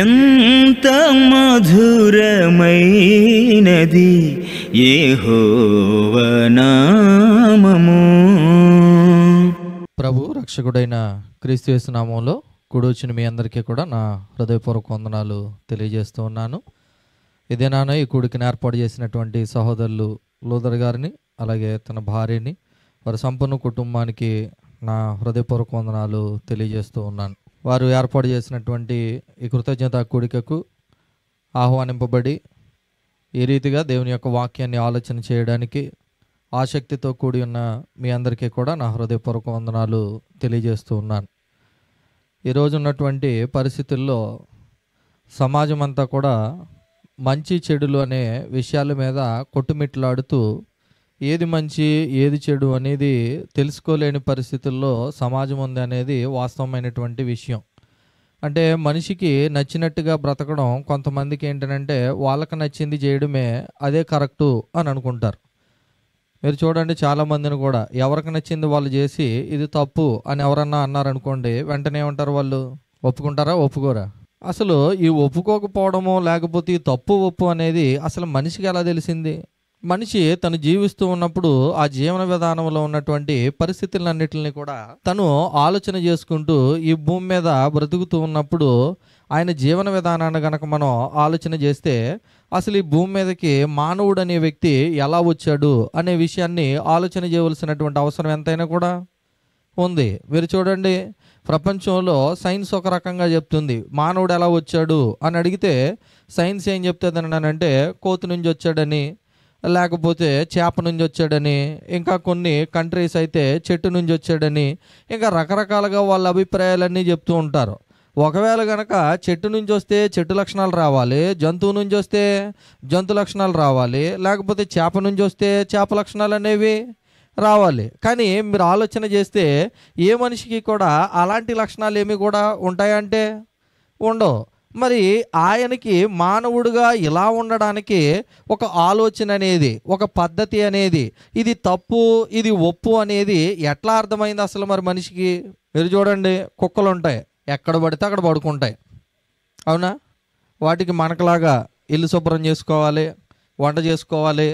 ఎంత మధురమైనది హోవనామము ప్రభు రక్షకుడైన క్రీస్తు నామంలో కూడొచ్చిన మీ అందరికీ కూడా నా హృదయపూర్వక వందనాలు తెలియజేస్తూ ఉన్నాను ఇదేనానో ఈ కూడికిని ఏర్పాటు చేసినటువంటి సహోదరులు లూదర్ గారిని అలాగే తన భార్యని వారి సంపూర్ణ కుటుంబానికి నా హృదయపూర్వక వందనాలు తెలియజేస్తూ ఉన్నాను వారు ఏర్పాటు చేసినటువంటి ఈ కృతజ్ఞత కూడికకు ఆహ్వానింపబడి ఈ రీతిగా దేవుని యొక్క వాక్యాన్ని ఆలోచన చేయడానికి ఆసక్తితో కూడి ఉన్న మీ అందరికీ కూడా నా హృదయపూర్వక వందనాలు తెలియజేస్తూ ఉన్నాను ఈరోజు ఉన్నటువంటి పరిస్థితుల్లో సమాజం అంతా కూడా మంచి చెడులు అనే విషయాల మీద కొట్టుమిట్లాడుతూ ఏది మంచి ఏది చెడు అనేది తెలుసుకోలేని పరిస్థితుల్లో సమాజం ఉంది అనేది వాస్తవమైనటువంటి విషయం అంటే మనిషికి నచ్చినట్టుగా బ్రతకడం కొంతమందికి ఏంటంటే వాళ్ళకి నచ్చింది చేయడమే అదే కరెక్టు అని అనుకుంటారు మీరు చూడండి చాలామందిని కూడా ఎవరికి నచ్చింది వాళ్ళు చేసి ఇది తప్పు అని ఎవరన్నా అన్నారనుకోండి వెంటనే ఉంటారు వాళ్ళు ఒప్పుకుంటారా ఒప్పుకోరా అసలు ఈ ఒప్పుకోకపోవడము లేకపోతే ఈ తప్పు ఒప్పు అనేది అసలు మనిషికి ఎలా తెలిసింది మనిషి తను జీవిస్తూ ఉన్నప్పుడు ఆ జీవన విధానంలో ఉన్నటువంటి పరిస్థితులన్నిటిని కూడా తను ఆలోచన చేసుకుంటూ ఈ భూమి మీద బ్రతుకుతూ ఉన్నప్పుడు ఆయన జీవన విధానాన్ని గనక మనం ఆలోచన చేస్తే అసలు ఈ భూమి మీదకి మానవుడు అనే వ్యక్తి ఎలా వచ్చాడు అనే విషయాన్ని ఆలోచన చేయవలసినటువంటి అవసరం ఎంతైనా కూడా ఉంది మీరు చూడండి ప్రపంచంలో సైన్స్ ఒక రకంగా చెప్తుంది మానవుడు ఎలా వచ్చాడు అని అడిగితే సైన్స్ ఏం చెప్తుంది అంటే కోతి నుంచి వచ్చాడని లేకపోతే చేప నుంచి వచ్చాడని ఇంకా కొన్ని కంట్రీస్ అయితే చెట్టు నుంచి వచ్చాడని ఇంకా రకరకాలుగా వాళ్ళ అభిప్రాయాలన్నీ చెప్తూ ఉంటారు ఒకవేళ కనుక చెట్టు నుంచి వస్తే చెట్టు లక్షణాలు రావాలి జంతువు నుంచి వస్తే జంతు లక్షణాలు రావాలి లేకపోతే చేప నుంచి వస్తే చేప లక్షణాలు అనేవి రావాలి కానీ మీరు ఆలోచన చేస్తే ఏ మనిషికి కూడా అలాంటి లక్షణాలు ఏమి కూడా ఉంటాయంటే ఉండవు మరి ఆయనకి మానవుడుగా ఇలా ఉండడానికి ఒక ఆలోచన అనేది ఒక పద్ధతి అనేది ఇది తప్పు ఇది ఒప్పు అనేది ఎట్లా అర్థమైంది అసలు మరి మనిషికి మీరు చూడండి కుక్కలు ఉంటాయి ఎక్కడ పడితే అక్కడ పడుకుంటాయి అవునా వాటికి మనకలాగా ఇల్లు శుభ్రం చేసుకోవాలి వంట చేసుకోవాలి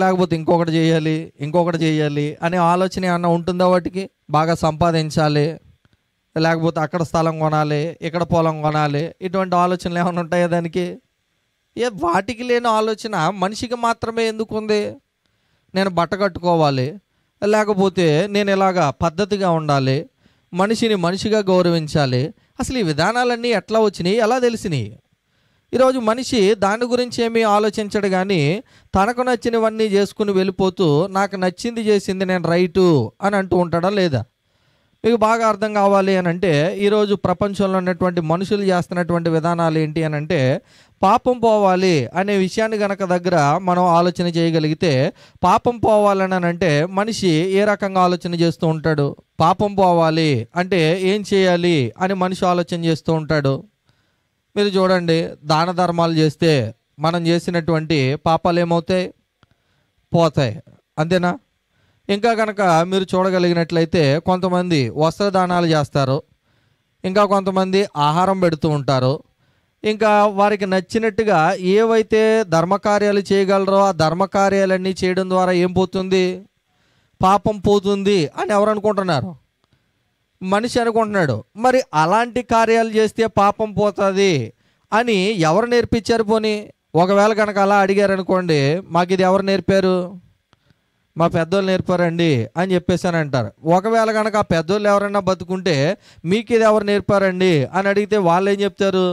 లేకపోతే ఇంకొకటి చేయాలి ఇంకొకటి చేయాలి అనే ఆలోచన ఏమన్నా ఉంటుందా వాటికి బాగా సంపాదించాలి లేకపోతే అక్కడ స్థలం కొనాలి ఇక్కడ పొలం కొనాలి ఇటువంటి ఆలోచనలు ఏమైనా ఉంటాయా దానికి ఏ వాటికి లేని ఆలోచన మనిషికి మాత్రమే ఎందుకు ఉంది నేను బట్ట కట్టుకోవాలి లేకపోతే నేను ఇలాగా పద్ధతిగా ఉండాలి మనిషిని మనిషిగా గౌరవించాలి అసలు ఈ విధానాలన్నీ ఎట్లా వచ్చినాయి ఎలా తెలిసినాయి ఈరోజు మనిషి దాని గురించి ఏమీ ఆలోచించడు కానీ తనకు నచ్చినవన్నీ చేసుకుని వెళ్ళిపోతూ నాకు నచ్చింది చేసింది నేను రైటు అని అంటూ ఉంటాడా లేదా మీకు బాగా అర్థం కావాలి అని అంటే ఈరోజు ప్రపంచంలో ఉన్నటువంటి మనుషులు చేస్తున్నటువంటి విధానాలు ఏంటి అని అంటే పాపం పోవాలి అనే విషయాన్ని గనక దగ్గర మనం ఆలోచన చేయగలిగితే పాపం పోవాలని అంటే మనిషి ఏ రకంగా ఆలోచన చేస్తూ ఉంటాడు పాపం పోవాలి అంటే ఏం చేయాలి అని మనిషి ఆలోచన చేస్తూ ఉంటాడు మీరు చూడండి దాన ధర్మాలు చేస్తే మనం చేసినటువంటి పాపాలు ఏమవుతాయి పోతాయి అంతేనా ఇంకా కనుక మీరు చూడగలిగినట్లయితే కొంతమంది వస్త్రదానాలు చేస్తారు ఇంకా కొంతమంది ఆహారం పెడుతూ ఉంటారు ఇంకా వారికి నచ్చినట్టుగా ఏవైతే ధర్మకార్యాలు చేయగలరో ఆ ధర్మకార్యాలన్నీ చేయడం ద్వారా ఏం పోతుంది పాపం పోతుంది అని ఎవరు అనుకుంటున్నారు మనిషి అనుకుంటున్నాడు మరి అలాంటి కార్యాలు చేస్తే పాపం పోతుంది అని ఎవరు నేర్పించారు పోని ఒకవేళ కనుక అలా అడిగారనుకోండి మాకు ఇది ఎవరు నేర్పారు మా పెద్దోళ్ళు నేర్పారండి అని చెప్పేసి అంటారు ఒకవేళ కనుక ఆ పెద్దోళ్ళు ఎవరైనా బతుకుంటే మీకు ఇది ఎవరు నేర్పారండి అని అడిగితే వాళ్ళు ఏం చెప్తారు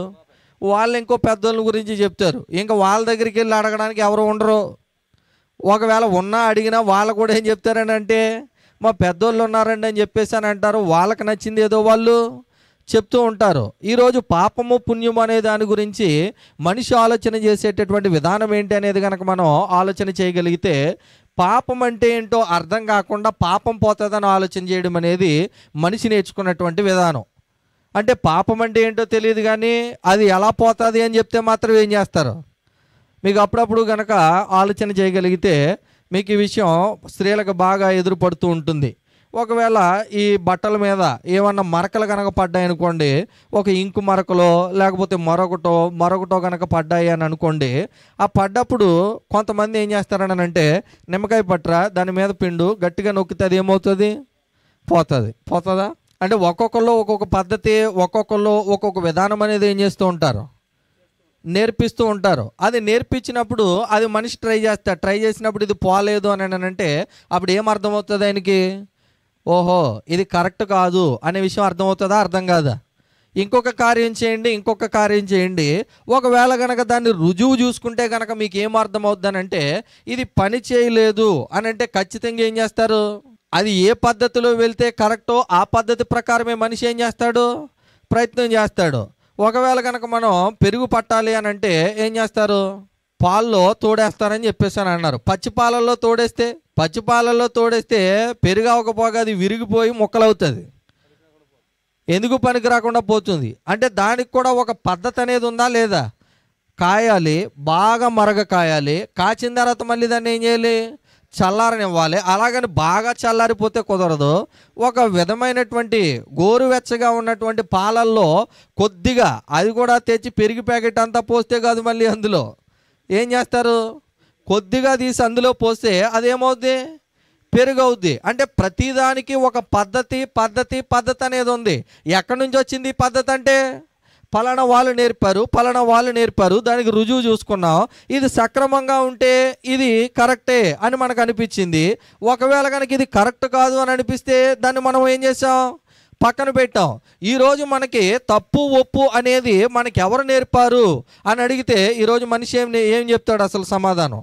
వాళ్ళు ఇంకో పెద్దోళ్ళ గురించి చెప్తారు ఇంకా వాళ్ళ దగ్గరికి వెళ్ళి అడగడానికి ఎవరు ఉండరు ఒకవేళ ఉన్నా అడిగినా వాళ్ళు కూడా ఏం చెప్తారని అంటే మా పెద్దోళ్ళు ఉన్నారండి అని చెప్పేసి అని అంటారు వాళ్ళకి నచ్చింది ఏదో వాళ్ళు చెప్తూ ఉంటారు ఈరోజు పాపము పుణ్యము అనే దాని గురించి మనిషి ఆలోచన చేసేటటువంటి విధానం ఏంటి అనేది కనుక మనం ఆలోచన చేయగలిగితే పాపం అంటే ఏంటో అర్థం కాకుండా పాపం పోతుందని ఆలోచన చేయడం అనేది మనిషి నేర్చుకున్నటువంటి విధానం అంటే పాపం అంటే ఏంటో తెలియదు కానీ అది ఎలా పోతుంది అని చెప్తే మాత్రం ఏం చేస్తారు మీకు అప్పుడప్పుడు కనుక ఆలోచన చేయగలిగితే మీకు ఈ విషయం స్త్రీలకు బాగా ఎదురుపడుతూ ఉంటుంది ఒకవేళ ఈ బట్టల మీద ఏమన్నా మరకలు కనుక పడ్డాయనుకోండి ఒక ఇంకు మరకలో లేకపోతే మరొకటో మరొకటో కనుక పడ్డాయి అని అనుకోండి ఆ పడ్డప్పుడు కొంతమంది ఏం చేస్తారని అంటే నిమ్మకాయ పట్ర దాని మీద పిండు గట్టిగా నొక్కితే అది ఏమవుతుంది పోతుంది పోతుందా అంటే ఒక్కొక్కరు ఒక్కొక్క పద్ధతి ఒక్కొక్కరు ఒక్కొక్క విధానం అనేది ఏం చేస్తూ ఉంటారు నేర్పిస్తూ ఉంటారు అది నేర్పించినప్పుడు అది మనిషి ట్రై చేస్తాడు ట్రై చేసినప్పుడు ఇది పోలేదు అని అంటే అప్పుడు ఏం అర్థమవుతుంది ఆయనకి ఓహో ఇది కరెక్ట్ కాదు అనే విషయం అర్థమవుతుందా అర్థం కాదా ఇంకొక కార్యం చేయండి ఇంకొక కార్యం చేయండి ఒకవేళ కనుక దాన్ని రుజువు చూసుకుంటే కనుక మీకు ఏం అర్థమవుతుందనంటే ఇది పని చేయలేదు అని అంటే ఖచ్చితంగా ఏం చేస్తారు అది ఏ పద్ధతిలో వెళ్తే కరెక్టో ఆ పద్ధతి ప్రకారమే మనిషి ఏం చేస్తాడు ప్రయత్నం చేస్తాడు ఒకవేళ కనుక మనం పెరుగు పట్టాలి అని అంటే ఏం చేస్తారు పాల్లో తోడేస్తారని చెప్పేసాను అన్నారు పచ్చి పాలల్లో తోడేస్తే పచ్చి పాలల్లో తోడేస్తే అవ్వకపోగా అది విరిగిపోయి మొక్కలవుతుంది ఎందుకు పనికి రాకుండా పోతుంది అంటే దానికి కూడా ఒక పద్ధతి అనేది ఉందా లేదా కాయాలి బాగా మరగ కాయాలి కాచిన తర్వాత మళ్ళీ దాన్ని ఏం చేయాలి చల్లారనివ్వాలి అలాగని బాగా చల్లారిపోతే కుదరదు ఒక విధమైనటువంటి గోరువెచ్చగా ఉన్నటువంటి పాలల్లో కొద్దిగా అది కూడా తెచ్చి పెరిగి ప్యాకెట్ అంతా పోస్తే కాదు మళ్ళీ అందులో ఏం చేస్తారు కొద్దిగా తీసి అందులో పోస్తే అదేమవుద్ది పెరుగవుద్ది అంటే ప్రతిదానికి ఒక పద్ధతి పద్ధతి పద్ధతి అనేది ఉంది ఎక్కడి నుంచి వచ్చింది పద్ధతి అంటే పలానా వాళ్ళు నేర్పారు పలానా వాళ్ళు నేర్పారు దానికి రుజువు చూసుకున్నాం ఇది సక్రమంగా ఉంటే ఇది కరెక్టే అని మనకు అనిపించింది ఒకవేళ కనుక ఇది కరెక్ట్ కాదు అని అనిపిస్తే దాన్ని మనం ఏం చేసాం పక్కన పెట్టాం ఈరోజు మనకి తప్పు ఒప్పు అనేది మనకి ఎవరు నేర్పారు అని అడిగితే ఈరోజు మనిషి ఏం ఏం చెప్తాడు అసలు సమాధానం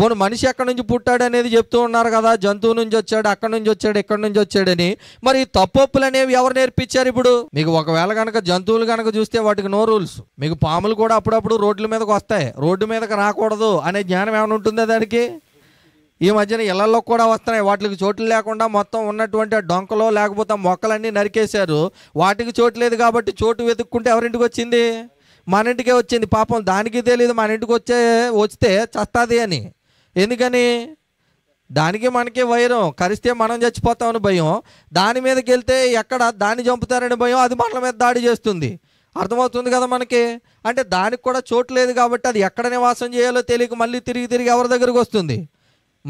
పోను మనిషి ఎక్కడి నుంచి పుట్టాడు అనేది చెప్తూ ఉన్నారు కదా జంతువు నుంచి వచ్చాడు అక్కడి నుంచి వచ్చాడు ఎక్కడి నుంచి వచ్చాడని మరి తప్పొప్పులు అనేవి ఎవరు నేర్పించారు ఇప్పుడు మీకు ఒకవేళ కనుక జంతువులు కనుక చూస్తే వాటికి నో రూల్స్ మీకు పాములు కూడా అప్పుడప్పుడు రోడ్ల మీదకి వస్తాయి రోడ్డు మీదకి రాకూడదు అనే జ్ఞానం ఏమైనా ఉంటుందా దానికి ఈ మధ్యన ఇళ్లలో కూడా వస్తున్నాయి వాటికి చోట్లు లేకుండా మొత్తం ఉన్నటువంటి డొంకలో లేకపోతే మొక్కలన్నీ నరికేశారు వాటికి చోటు లేదు కాబట్టి చోటు వెతుక్కుంటే ఎవరింటికి వచ్చింది మన ఇంటికే వచ్చింది పాపం దానికి తెలియదు మన ఇంటికి వచ్చే వస్తే చస్తాది అని ఎందుకని దానికి మనకి వైరం కరిస్తే మనం చచ్చిపోతామని భయం దాని మీదకి వెళ్తే ఎక్కడ దాన్ని చంపుతారని భయం అది మనల మీద దాడి చేస్తుంది అర్థమవుతుంది కదా మనకి అంటే దానికి కూడా చోటు లేదు కాబట్టి అది ఎక్కడ నివాసం చేయాలో తెలియక మళ్ళీ తిరిగి తిరిగి ఎవరి దగ్గరికి వస్తుంది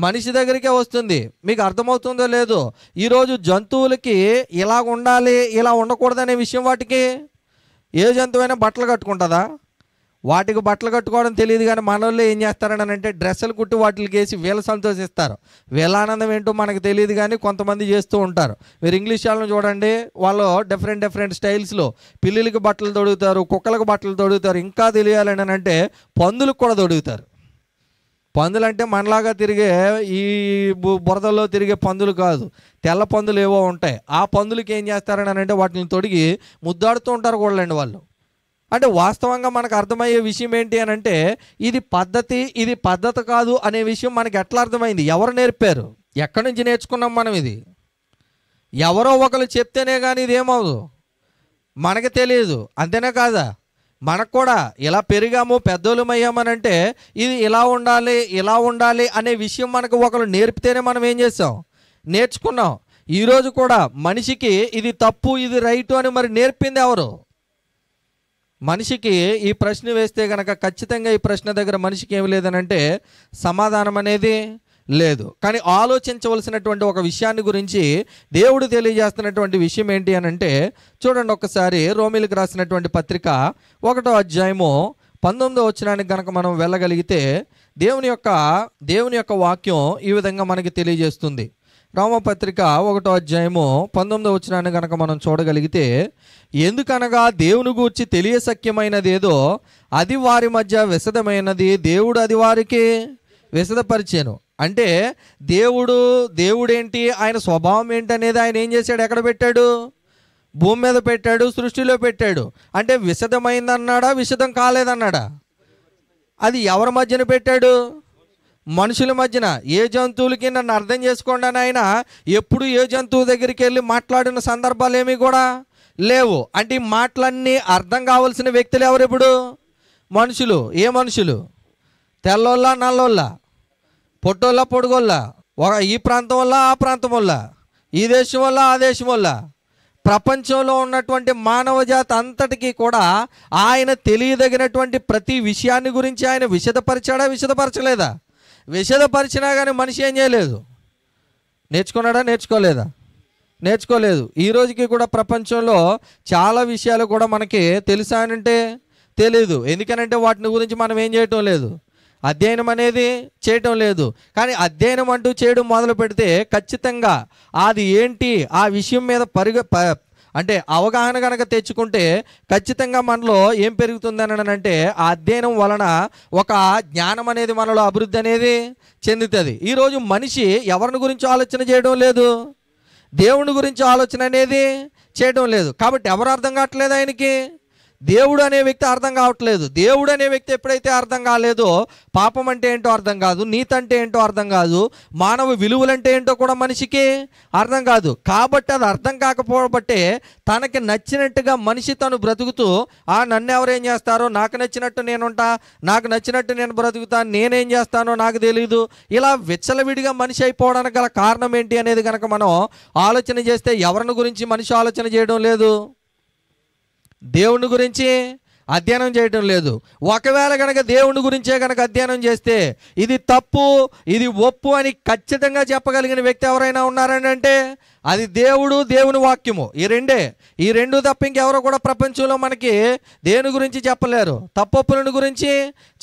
మనిషి దగ్గరికే వస్తుంది మీకు అర్థమవుతుందో లేదో ఈరోజు జంతువులకి ఇలా ఉండాలి ఇలా ఉండకూడదనే విషయం వాటికి ఏ జంతువైనా బట్టలు కట్టుకుంటుందా వాటికి బట్టలు కట్టుకోవడం తెలియదు కానీ వాళ్ళు ఏం చేస్తారని అంటే డ్రెస్సులు కుట్టి వాటికి వేసి వీళ్ళ సంతోషిస్తారు వీళ్ళ ఆనందం ఏంటో మనకు తెలియదు కానీ కొంతమంది చేస్తూ ఉంటారు మీరు ఇంగ్లీష్ వాళ్ళని చూడండి వాళ్ళు డిఫరెంట్ డిఫరెంట్ స్టైల్స్లో పిల్లలకి బట్టలు తొడుగుతారు కుక్కలకు బట్టలు తొడుగుతారు ఇంకా తెలియాలని అంటే పందులకు కూడా తొడుగుతారు పందులంటే మనలాగా తిరిగే ఈ బురదల్లో తిరిగే పందులు కాదు తెల్ల పందులు ఏవో ఉంటాయి ఆ పందులకి ఏం చేస్తారని అంటే వాటిని తొడిగి ముద్దాడుతూ ఉంటారు కూడలండి వాళ్ళు అంటే వాస్తవంగా మనకు అర్థమయ్యే విషయం ఏంటి అని అంటే ఇది పద్ధతి ఇది పద్ధతి కాదు అనే విషయం మనకి ఎట్లా అర్థమైంది ఎవరు నేర్పారు ఎక్కడి నుంచి నేర్చుకున్నాం మనం ఇది ఎవరో ఒకరు చెప్తేనే కానీ ఇదేమవు మనకి తెలియదు అంతేనే కాదా మనకు కూడా ఇలా పెరిగాము పెద్దోళ్ళమయ్యామని అంటే ఇది ఇలా ఉండాలి ఇలా ఉండాలి అనే విషయం మనకు ఒకరు నేర్పితేనే మనం ఏం చేసాం నేర్చుకున్నాం ఈరోజు కూడా మనిషికి ఇది తప్పు ఇది రైటు అని మరి నేర్పింది ఎవరు మనిషికి ఈ ప్రశ్న వేస్తే కనుక ఖచ్చితంగా ఈ ప్రశ్న దగ్గర మనిషికి ఏమి లేదనంటే సమాధానం అనేది లేదు కానీ ఆలోచించవలసినటువంటి ఒక విషయాన్ని గురించి దేవుడు తెలియజేస్తున్నటువంటి విషయం ఏంటి అని అంటే చూడండి ఒకసారి రోమిలకు రాసినటువంటి పత్రిక ఒకటో అధ్యాయము పంతొమ్మిదో వచ్చినానికి కనుక మనం వెళ్ళగలిగితే దేవుని యొక్క దేవుని యొక్క వాక్యం ఈ విధంగా మనకి తెలియజేస్తుంది రామపత్రిక ఒకటో అధ్యాయము పంతొమ్మిదో వచ్చినాన్ని కనుక మనం చూడగలిగితే ఎందుకనగా దేవుని గూర్చి తెలియసఖ్యమైనదేదో అది వారి మధ్య విశదమైనది దేవుడు అది వారికి విసదపరిచాను అంటే దేవుడు దేవుడేంటి ఆయన స్వభావం ఏంటనేది ఆయన ఏం చేశాడు ఎక్కడ పెట్టాడు భూమి మీద పెట్టాడు సృష్టిలో పెట్టాడు అంటే విషదమైందన్నాడా విషదం కాలేదన్నాడా అది ఎవరి మధ్యన పెట్టాడు మనుషుల మధ్యన ఏ జంతువులకి నన్ను అర్థం చేసుకోండి అని ఆయన ఎప్పుడు ఏ జంతువు దగ్గరికి వెళ్ళి మాట్లాడిన సందర్భాలు ఏమీ కూడా లేవు అంటే ఈ మాటలన్నీ అర్థం కావాల్సిన వ్యక్తులు ఎవరు ఇప్పుడు మనుషులు ఏ మనుషులు తెల్లోళ్ళ నల్లోళ్ళ పొట్టోళ్ళ పొడుగోళ్ళ ఈ ప్రాంతం వల్ల ఆ ప్రాంతం వల్ల ఈ దేశం వల్ల ఆ దేశం వల్ల ప్రపంచంలో ఉన్నటువంటి మానవ జాతి అంతటికీ కూడా ఆయన తెలియదగినటువంటి ప్రతి విషయాన్ని గురించి ఆయన విషదపరిచాడా విషదపరచలేదా విషదపరిచినా కానీ మనిషి ఏం చేయలేదు నేర్చుకున్నాడా నేర్చుకోలేదా నేర్చుకోలేదు ఈ రోజుకి కూడా ప్రపంచంలో చాలా విషయాలు కూడా మనకి తెలుసా అంటే తెలీదు ఎందుకనంటే వాటిని గురించి మనం ఏం చేయటం లేదు అధ్యయనం అనేది చేయటం లేదు కానీ అధ్యయనం అంటూ చేయడం మొదలు పెడితే ఖచ్చితంగా అది ఏంటి ఆ విషయం మీద పరుగ అంటే అవగాహన కనుక తెచ్చుకుంటే ఖచ్చితంగా మనలో ఏం పెరుగుతుందని అంటే ఆ అధ్యయనం వలన ఒక జ్ఞానం అనేది మనలో అభివృద్ధి అనేది చెందుతుంది ఈరోజు మనిషి ఎవరిని గురించి ఆలోచన చేయడం లేదు దేవుని గురించి ఆలోచన అనేది చేయడం లేదు కాబట్టి ఎవరు అర్థం కావట్లేదు ఆయనకి దేవుడు అనే వ్యక్తి అర్థం కావట్లేదు దేవుడు అనే వ్యక్తి ఎప్పుడైతే అర్థం కాలేదో పాపం అంటే ఏంటో అర్థం కాదు నీతంటే ఏంటో అర్థం కాదు మానవ విలువలంటే ఏంటో కూడా మనిషికి అర్థం కాదు కాబట్టి అది అర్థం కాకపోబట్టే తనకి నచ్చినట్టుగా మనిషి తను బ్రతుకుతూ ఆ నన్ను ఎవరేం చేస్తారో నాకు నచ్చినట్టు నేనుంటా నాకు నచ్చినట్టు నేను బ్రతుకుతాను నేనేం చేస్తానో నాకు తెలియదు ఇలా విచ్చలవిడిగా మనిషి అయిపోవడానికి గల కారణం ఏంటి అనేది కనుక మనం ఆలోచన చేస్తే ఎవరిని గురించి మనిషి ఆలోచన చేయడం లేదు దేవుని గురించి అధ్యయనం చేయటం లేదు ఒకవేళ కనుక దేవుని గురించే కనుక అధ్యయనం చేస్తే ఇది తప్పు ఇది ఒప్పు అని ఖచ్చితంగా చెప్పగలిగిన వ్యక్తి ఎవరైనా ఉన్నారని అంటే అది దేవుడు దేవుని వాక్యము ఈ రెండే ఈ రెండు తప్ప ఇంకెవరో కూడా ప్రపంచంలో మనకి దేని గురించి చెప్పలేరు తప్పొప్పులను గురించి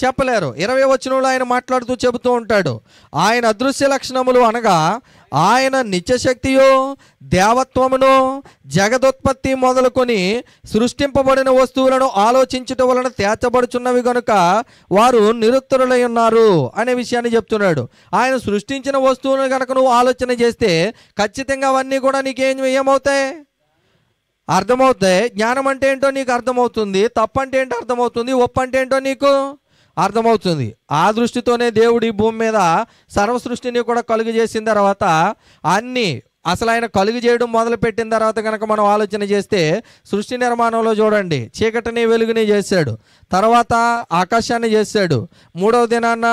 చెప్పలేరు ఇరవై వచనంలో ఆయన మాట్లాడుతూ చెబుతూ ఉంటాడు ఆయన అదృశ్య లక్షణములు అనగా ఆయన నిత్యశక్తియో దేవత్వమును జగదుత్పత్తి మొదలుకొని సృష్టింపబడిన వస్తువులను ఆలోచించటం వలన తేచబడుచున్నవి గనుక వారు నిరుత్తరులై ఉన్నారు అనే విషయాన్ని చెప్తున్నాడు ఆయన సృష్టించిన వస్తువులను కనుక నువ్వు ఆలోచన చేస్తే ఖచ్చితంగా అవన్నీ కూడా నీకేం ఏమవుతాయి అర్థమవుతాయి జ్ఞానం అంటే ఏంటో నీకు అర్థమవుతుంది తప్పంటే ఏంటో అర్థమవుతుంది ఒప్పంటే ఏంటో నీకు అర్థమవుతుంది ఆ దృష్టితోనే దేవుడు ఈ భూమి మీద సర్వసృష్టిని కూడా కలుగు చేసిన తర్వాత అన్ని అసలు ఆయన కలుగు చేయడం మొదలుపెట్టిన తర్వాత కనుక మనం ఆలోచన చేస్తే సృష్టి నిర్మాణంలో చూడండి చీకటిని వెలుగుని చేశాడు తర్వాత ఆకాశాన్ని చేశాడు మూడవ దినాన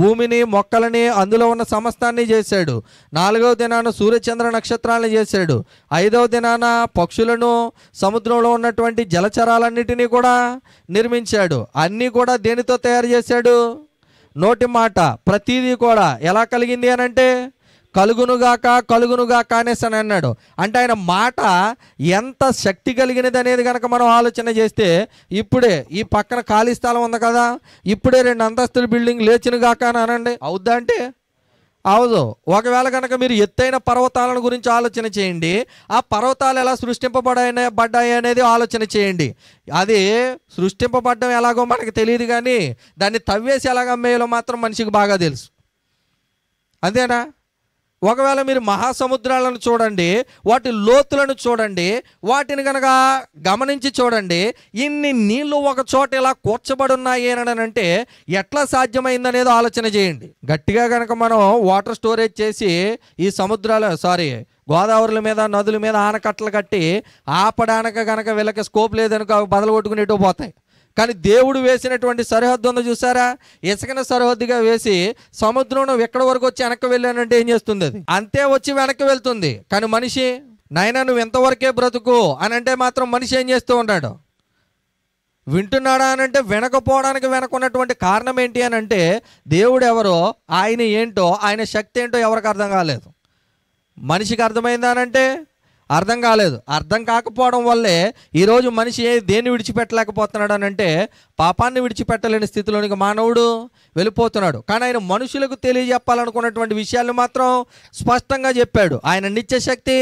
భూమిని మొక్కలని అందులో ఉన్న సమస్తాన్ని చేశాడు నాలుగవ దినాన సూర్యచంద్ర నక్షత్రాలను చేశాడు ఐదవ దినాన పక్షులను సముద్రంలో ఉన్నటువంటి జలచరాలన్నిటినీ కూడా నిర్మించాడు అన్నీ కూడా దేనితో తయారు చేశాడు నోటి మాట ప్రతీది కూడా ఎలా కలిగింది అనంటే కలుగునుగాక కలుగునుగాక అనేసి అని అన్నాడు అంటే ఆయన మాట ఎంత శక్తి కలిగినది అనేది కనుక మనం ఆలోచన చేస్తే ఇప్పుడే ఈ పక్కన ఖాళీ స్థలం ఉంది కదా ఇప్పుడే రెండు అంతస్తుల బిల్డింగ్ లేచినగాక అని అనండి అవుద్దా అంటే అవదు ఒకవేళ కనుక మీరు ఎత్తైన పర్వతాలను గురించి ఆలోచన చేయండి ఆ పర్వతాలు ఎలా సృష్టింపబడాయి పడ్డాయి అనేది ఆలోచన చేయండి అది సృష్టింపబడ్డం ఎలాగో మనకు తెలియదు కానీ దాన్ని తవ్వేసి ఎలాగ అమ్మేయాలో మాత్రం మనిషికి బాగా తెలుసు అంతేనా ఒకవేళ మీరు మహాసముద్రాలను చూడండి వాటి లోతులను చూడండి వాటిని కనుక గమనించి చూడండి ఇన్ని నీళ్లు ఒక చోట ఇలా కూర్చబడి ఉన్నాయి అని అంటే ఎట్లా సాధ్యమైందనేది ఆలోచన చేయండి గట్టిగా కనుక మనం వాటర్ స్టోరేజ్ చేసి ఈ సముద్రాల సారీ గోదావరిల మీద నదుల మీద ఆనకట్టలు కట్టి ఆపడానికి కనుక వీళ్ళకి స్కోప్ లేదనుకో బదలు కొట్టుకునేటో పోతాయి కానీ దేవుడు వేసినటువంటి సరిహద్దు ఉందో చూసారా ఇసుకను సరిహద్దుగా వేసి సముద్రం ఎక్కడ వరకు వచ్చి వెనక్కి వెళ్ళానంటే ఏం చేస్తుంది అది అంతే వచ్చి వెనక్కి వెళ్తుంది కానీ మనిషి నాయన నువ్వు ఎంతవరకే బ్రతుకు అని అంటే మాత్రం మనిషి ఏం చేస్తూ ఉన్నాడు వింటున్నాడా అని అంటే వెనకపోవడానికి వెనకున్నటువంటి కారణం ఏంటి అని అంటే దేవుడు ఎవరో ఆయన ఏంటో ఆయన శక్తి ఏంటో ఎవరికి అర్థం కాలేదు మనిషికి అర్థమైందా అంటే అర్థం కాలేదు అర్థం కాకపోవడం వల్లే ఈరోజు మనిషి దేన్ని విడిచిపెట్టలేకపోతున్నాడు అని అంటే పాపాన్ని విడిచిపెట్టలేని స్థితిలోనికి మానవుడు వెళ్ళిపోతున్నాడు కానీ ఆయన మనుషులకు తెలియజెప్పాలనుకున్నటువంటి విషయాలు మాత్రం స్పష్టంగా చెప్పాడు ఆయన నిత్యశక్తి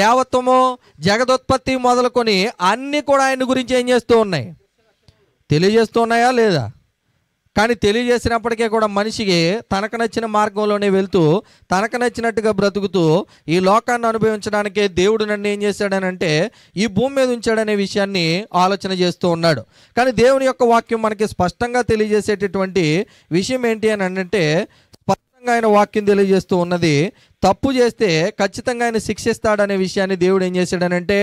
దేవత్వము జగదోత్పత్తి మొదలుకొని అన్నీ కూడా ఆయన గురించి ఏం చేస్తూ ఉన్నాయి తెలియజేస్తూ ఉన్నాయా లేదా కానీ తెలియజేసినప్పటికీ కూడా మనిషికి తనకు నచ్చిన మార్గంలోనే వెళ్తూ తనకు నచ్చినట్టుగా బ్రతుకుతూ ఈ లోకాన్ని అనుభవించడానికే దేవుడు నన్ను ఏం చేశాడనంటే ఈ భూమి మీద ఉంచాడనే విషయాన్ని ఆలోచన చేస్తూ ఉన్నాడు కానీ దేవుని యొక్క వాక్యం మనకి స్పష్టంగా తెలియజేసేటటువంటి విషయం ఏంటి అని అంటే ఖచ్చితంగా ఆయన వాక్యం తెలియజేస్తూ ఉన్నది తప్పు చేస్తే ఖచ్చితంగా ఆయన శిక్షిస్తాడనే విషయాన్ని దేవుడు ఏం చేశాడనంటే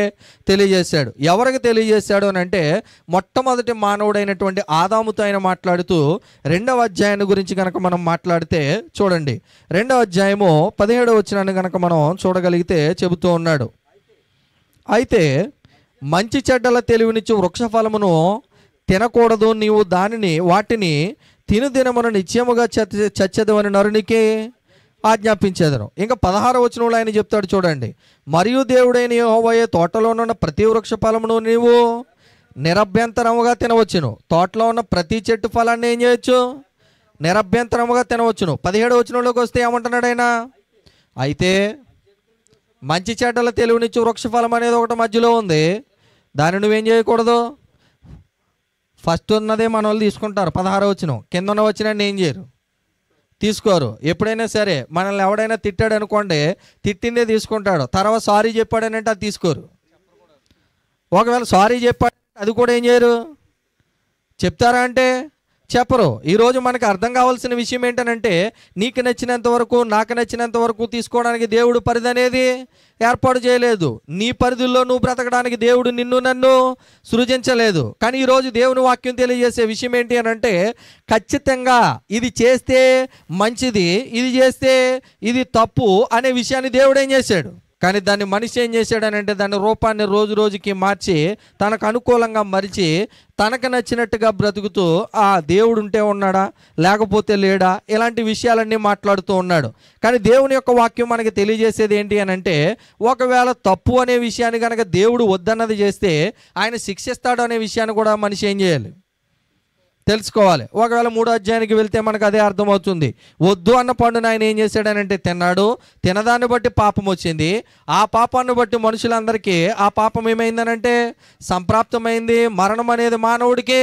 తెలియజేశాడు ఎవరికి తెలియజేశాడు అని అంటే మొట్టమొదటి మానవుడైనటువంటి ఆదాముతో ఆయన మాట్లాడుతూ రెండవ అధ్యాయాన్ని గురించి కనుక మనం మాట్లాడితే చూడండి రెండవ అధ్యాయము పదిహేడవ వచ్చినాన్ని కనుక మనం చూడగలిగితే చెబుతూ ఉన్నాడు అయితే మంచి చెడ్డల తెలివినిచ్చు వృక్షఫలమును తినకూడదు నీవు దానిని వాటిని తిను దినమున నిత్యముగా చచ్చ చచ్చదమని నరునికే ఆజ్ఞాపించేదను ఇంకా పదహార వచనంలో ఆయన చెప్తాడు చూడండి మరియు దేవుడైన తోటలో తోటలోనున్న ప్రతి వృక్ష ఫలమును నీవు నిరభ్యంతరముగా తినవచ్చును తోటలో ఉన్న ప్రతి చెట్టు ఫలాన్ని ఏం చేయొచ్చు నిరభ్యంతరముగా తినవచ్చును పదిహేడు వచనంలోకి వస్తే ఏమంటున్నాడు ఆయన అయితే మంచి చెడ్డల తెలివినిచ్చు ఫలం అనేది ఒకటి మధ్యలో ఉంది దాన్ని నువ్వేం చేయకూడదు ఫస్ట్ ఉన్నదే మన వాళ్ళు తీసుకుంటారు పదహారు వచ్చిన కింద ఉన్న వచ్చిన ఏం చేయరు తీసుకోరు ఎప్పుడైనా సరే మనల్ని ఎవడైనా తిట్టాడు అనుకోండి తిట్టిందే తీసుకుంటాడు తర్వాత సారీ అంటే అది తీసుకోరు ఒకవేళ సారీ చెప్పాడు అది కూడా ఏం చేయరు చెప్తారా అంటే చెప్పరు ఈరోజు మనకు అర్థం కావాల్సిన విషయం ఏంటనంటే నీకు నచ్చినంత వరకు నాకు నచ్చినంత వరకు తీసుకోవడానికి దేవుడు పరిధి అనేది ఏర్పాటు చేయలేదు నీ పరిధుల్లో నువ్వు బ్రతకడానికి దేవుడు నిన్ను నన్ను సృజించలేదు కానీ ఈరోజు దేవుని వాక్యం తెలియజేసే విషయం ఏంటి అని అంటే ఖచ్చితంగా ఇది చేస్తే మంచిది ఇది చేస్తే ఇది తప్పు అనే విషయాన్ని దేవుడు ఏం చేశాడు కానీ దాన్ని మనిషి ఏం చేశాడనంటే దాని రూపాన్ని రోజు రోజుకి మార్చి తనకు అనుకూలంగా మరిచి తనకు నచ్చినట్టుగా బ్రతుకుతూ ఆ దేవుడు ఉంటే ఉన్నాడా లేకపోతే లేడా ఇలాంటి విషయాలన్నీ మాట్లాడుతూ ఉన్నాడు కానీ దేవుని యొక్క వాక్యం మనకి తెలియజేసేది ఏంటి అని అంటే ఒకవేళ తప్పు అనే విషయాన్ని కనుక దేవుడు వద్దన్నది చేస్తే ఆయన శిక్షిస్తాడు అనే విషయాన్ని కూడా మనిషి ఏం చేయాలి తెలుసుకోవాలి ఒకవేళ మూడో అధ్యాయానికి వెళ్తే మనకు అదే అర్థమవుతుంది వద్దు అన్న పండును ఆయన ఏం చేశాడనంటే తిన్నాడు తినదాన్ని బట్టి పాపం వచ్చింది ఆ పాపాన్ని బట్టి మనుషులందరికీ ఆ పాపం ఏమైందనంటే సంప్రాప్తమైంది మరణం అనేది మానవుడికి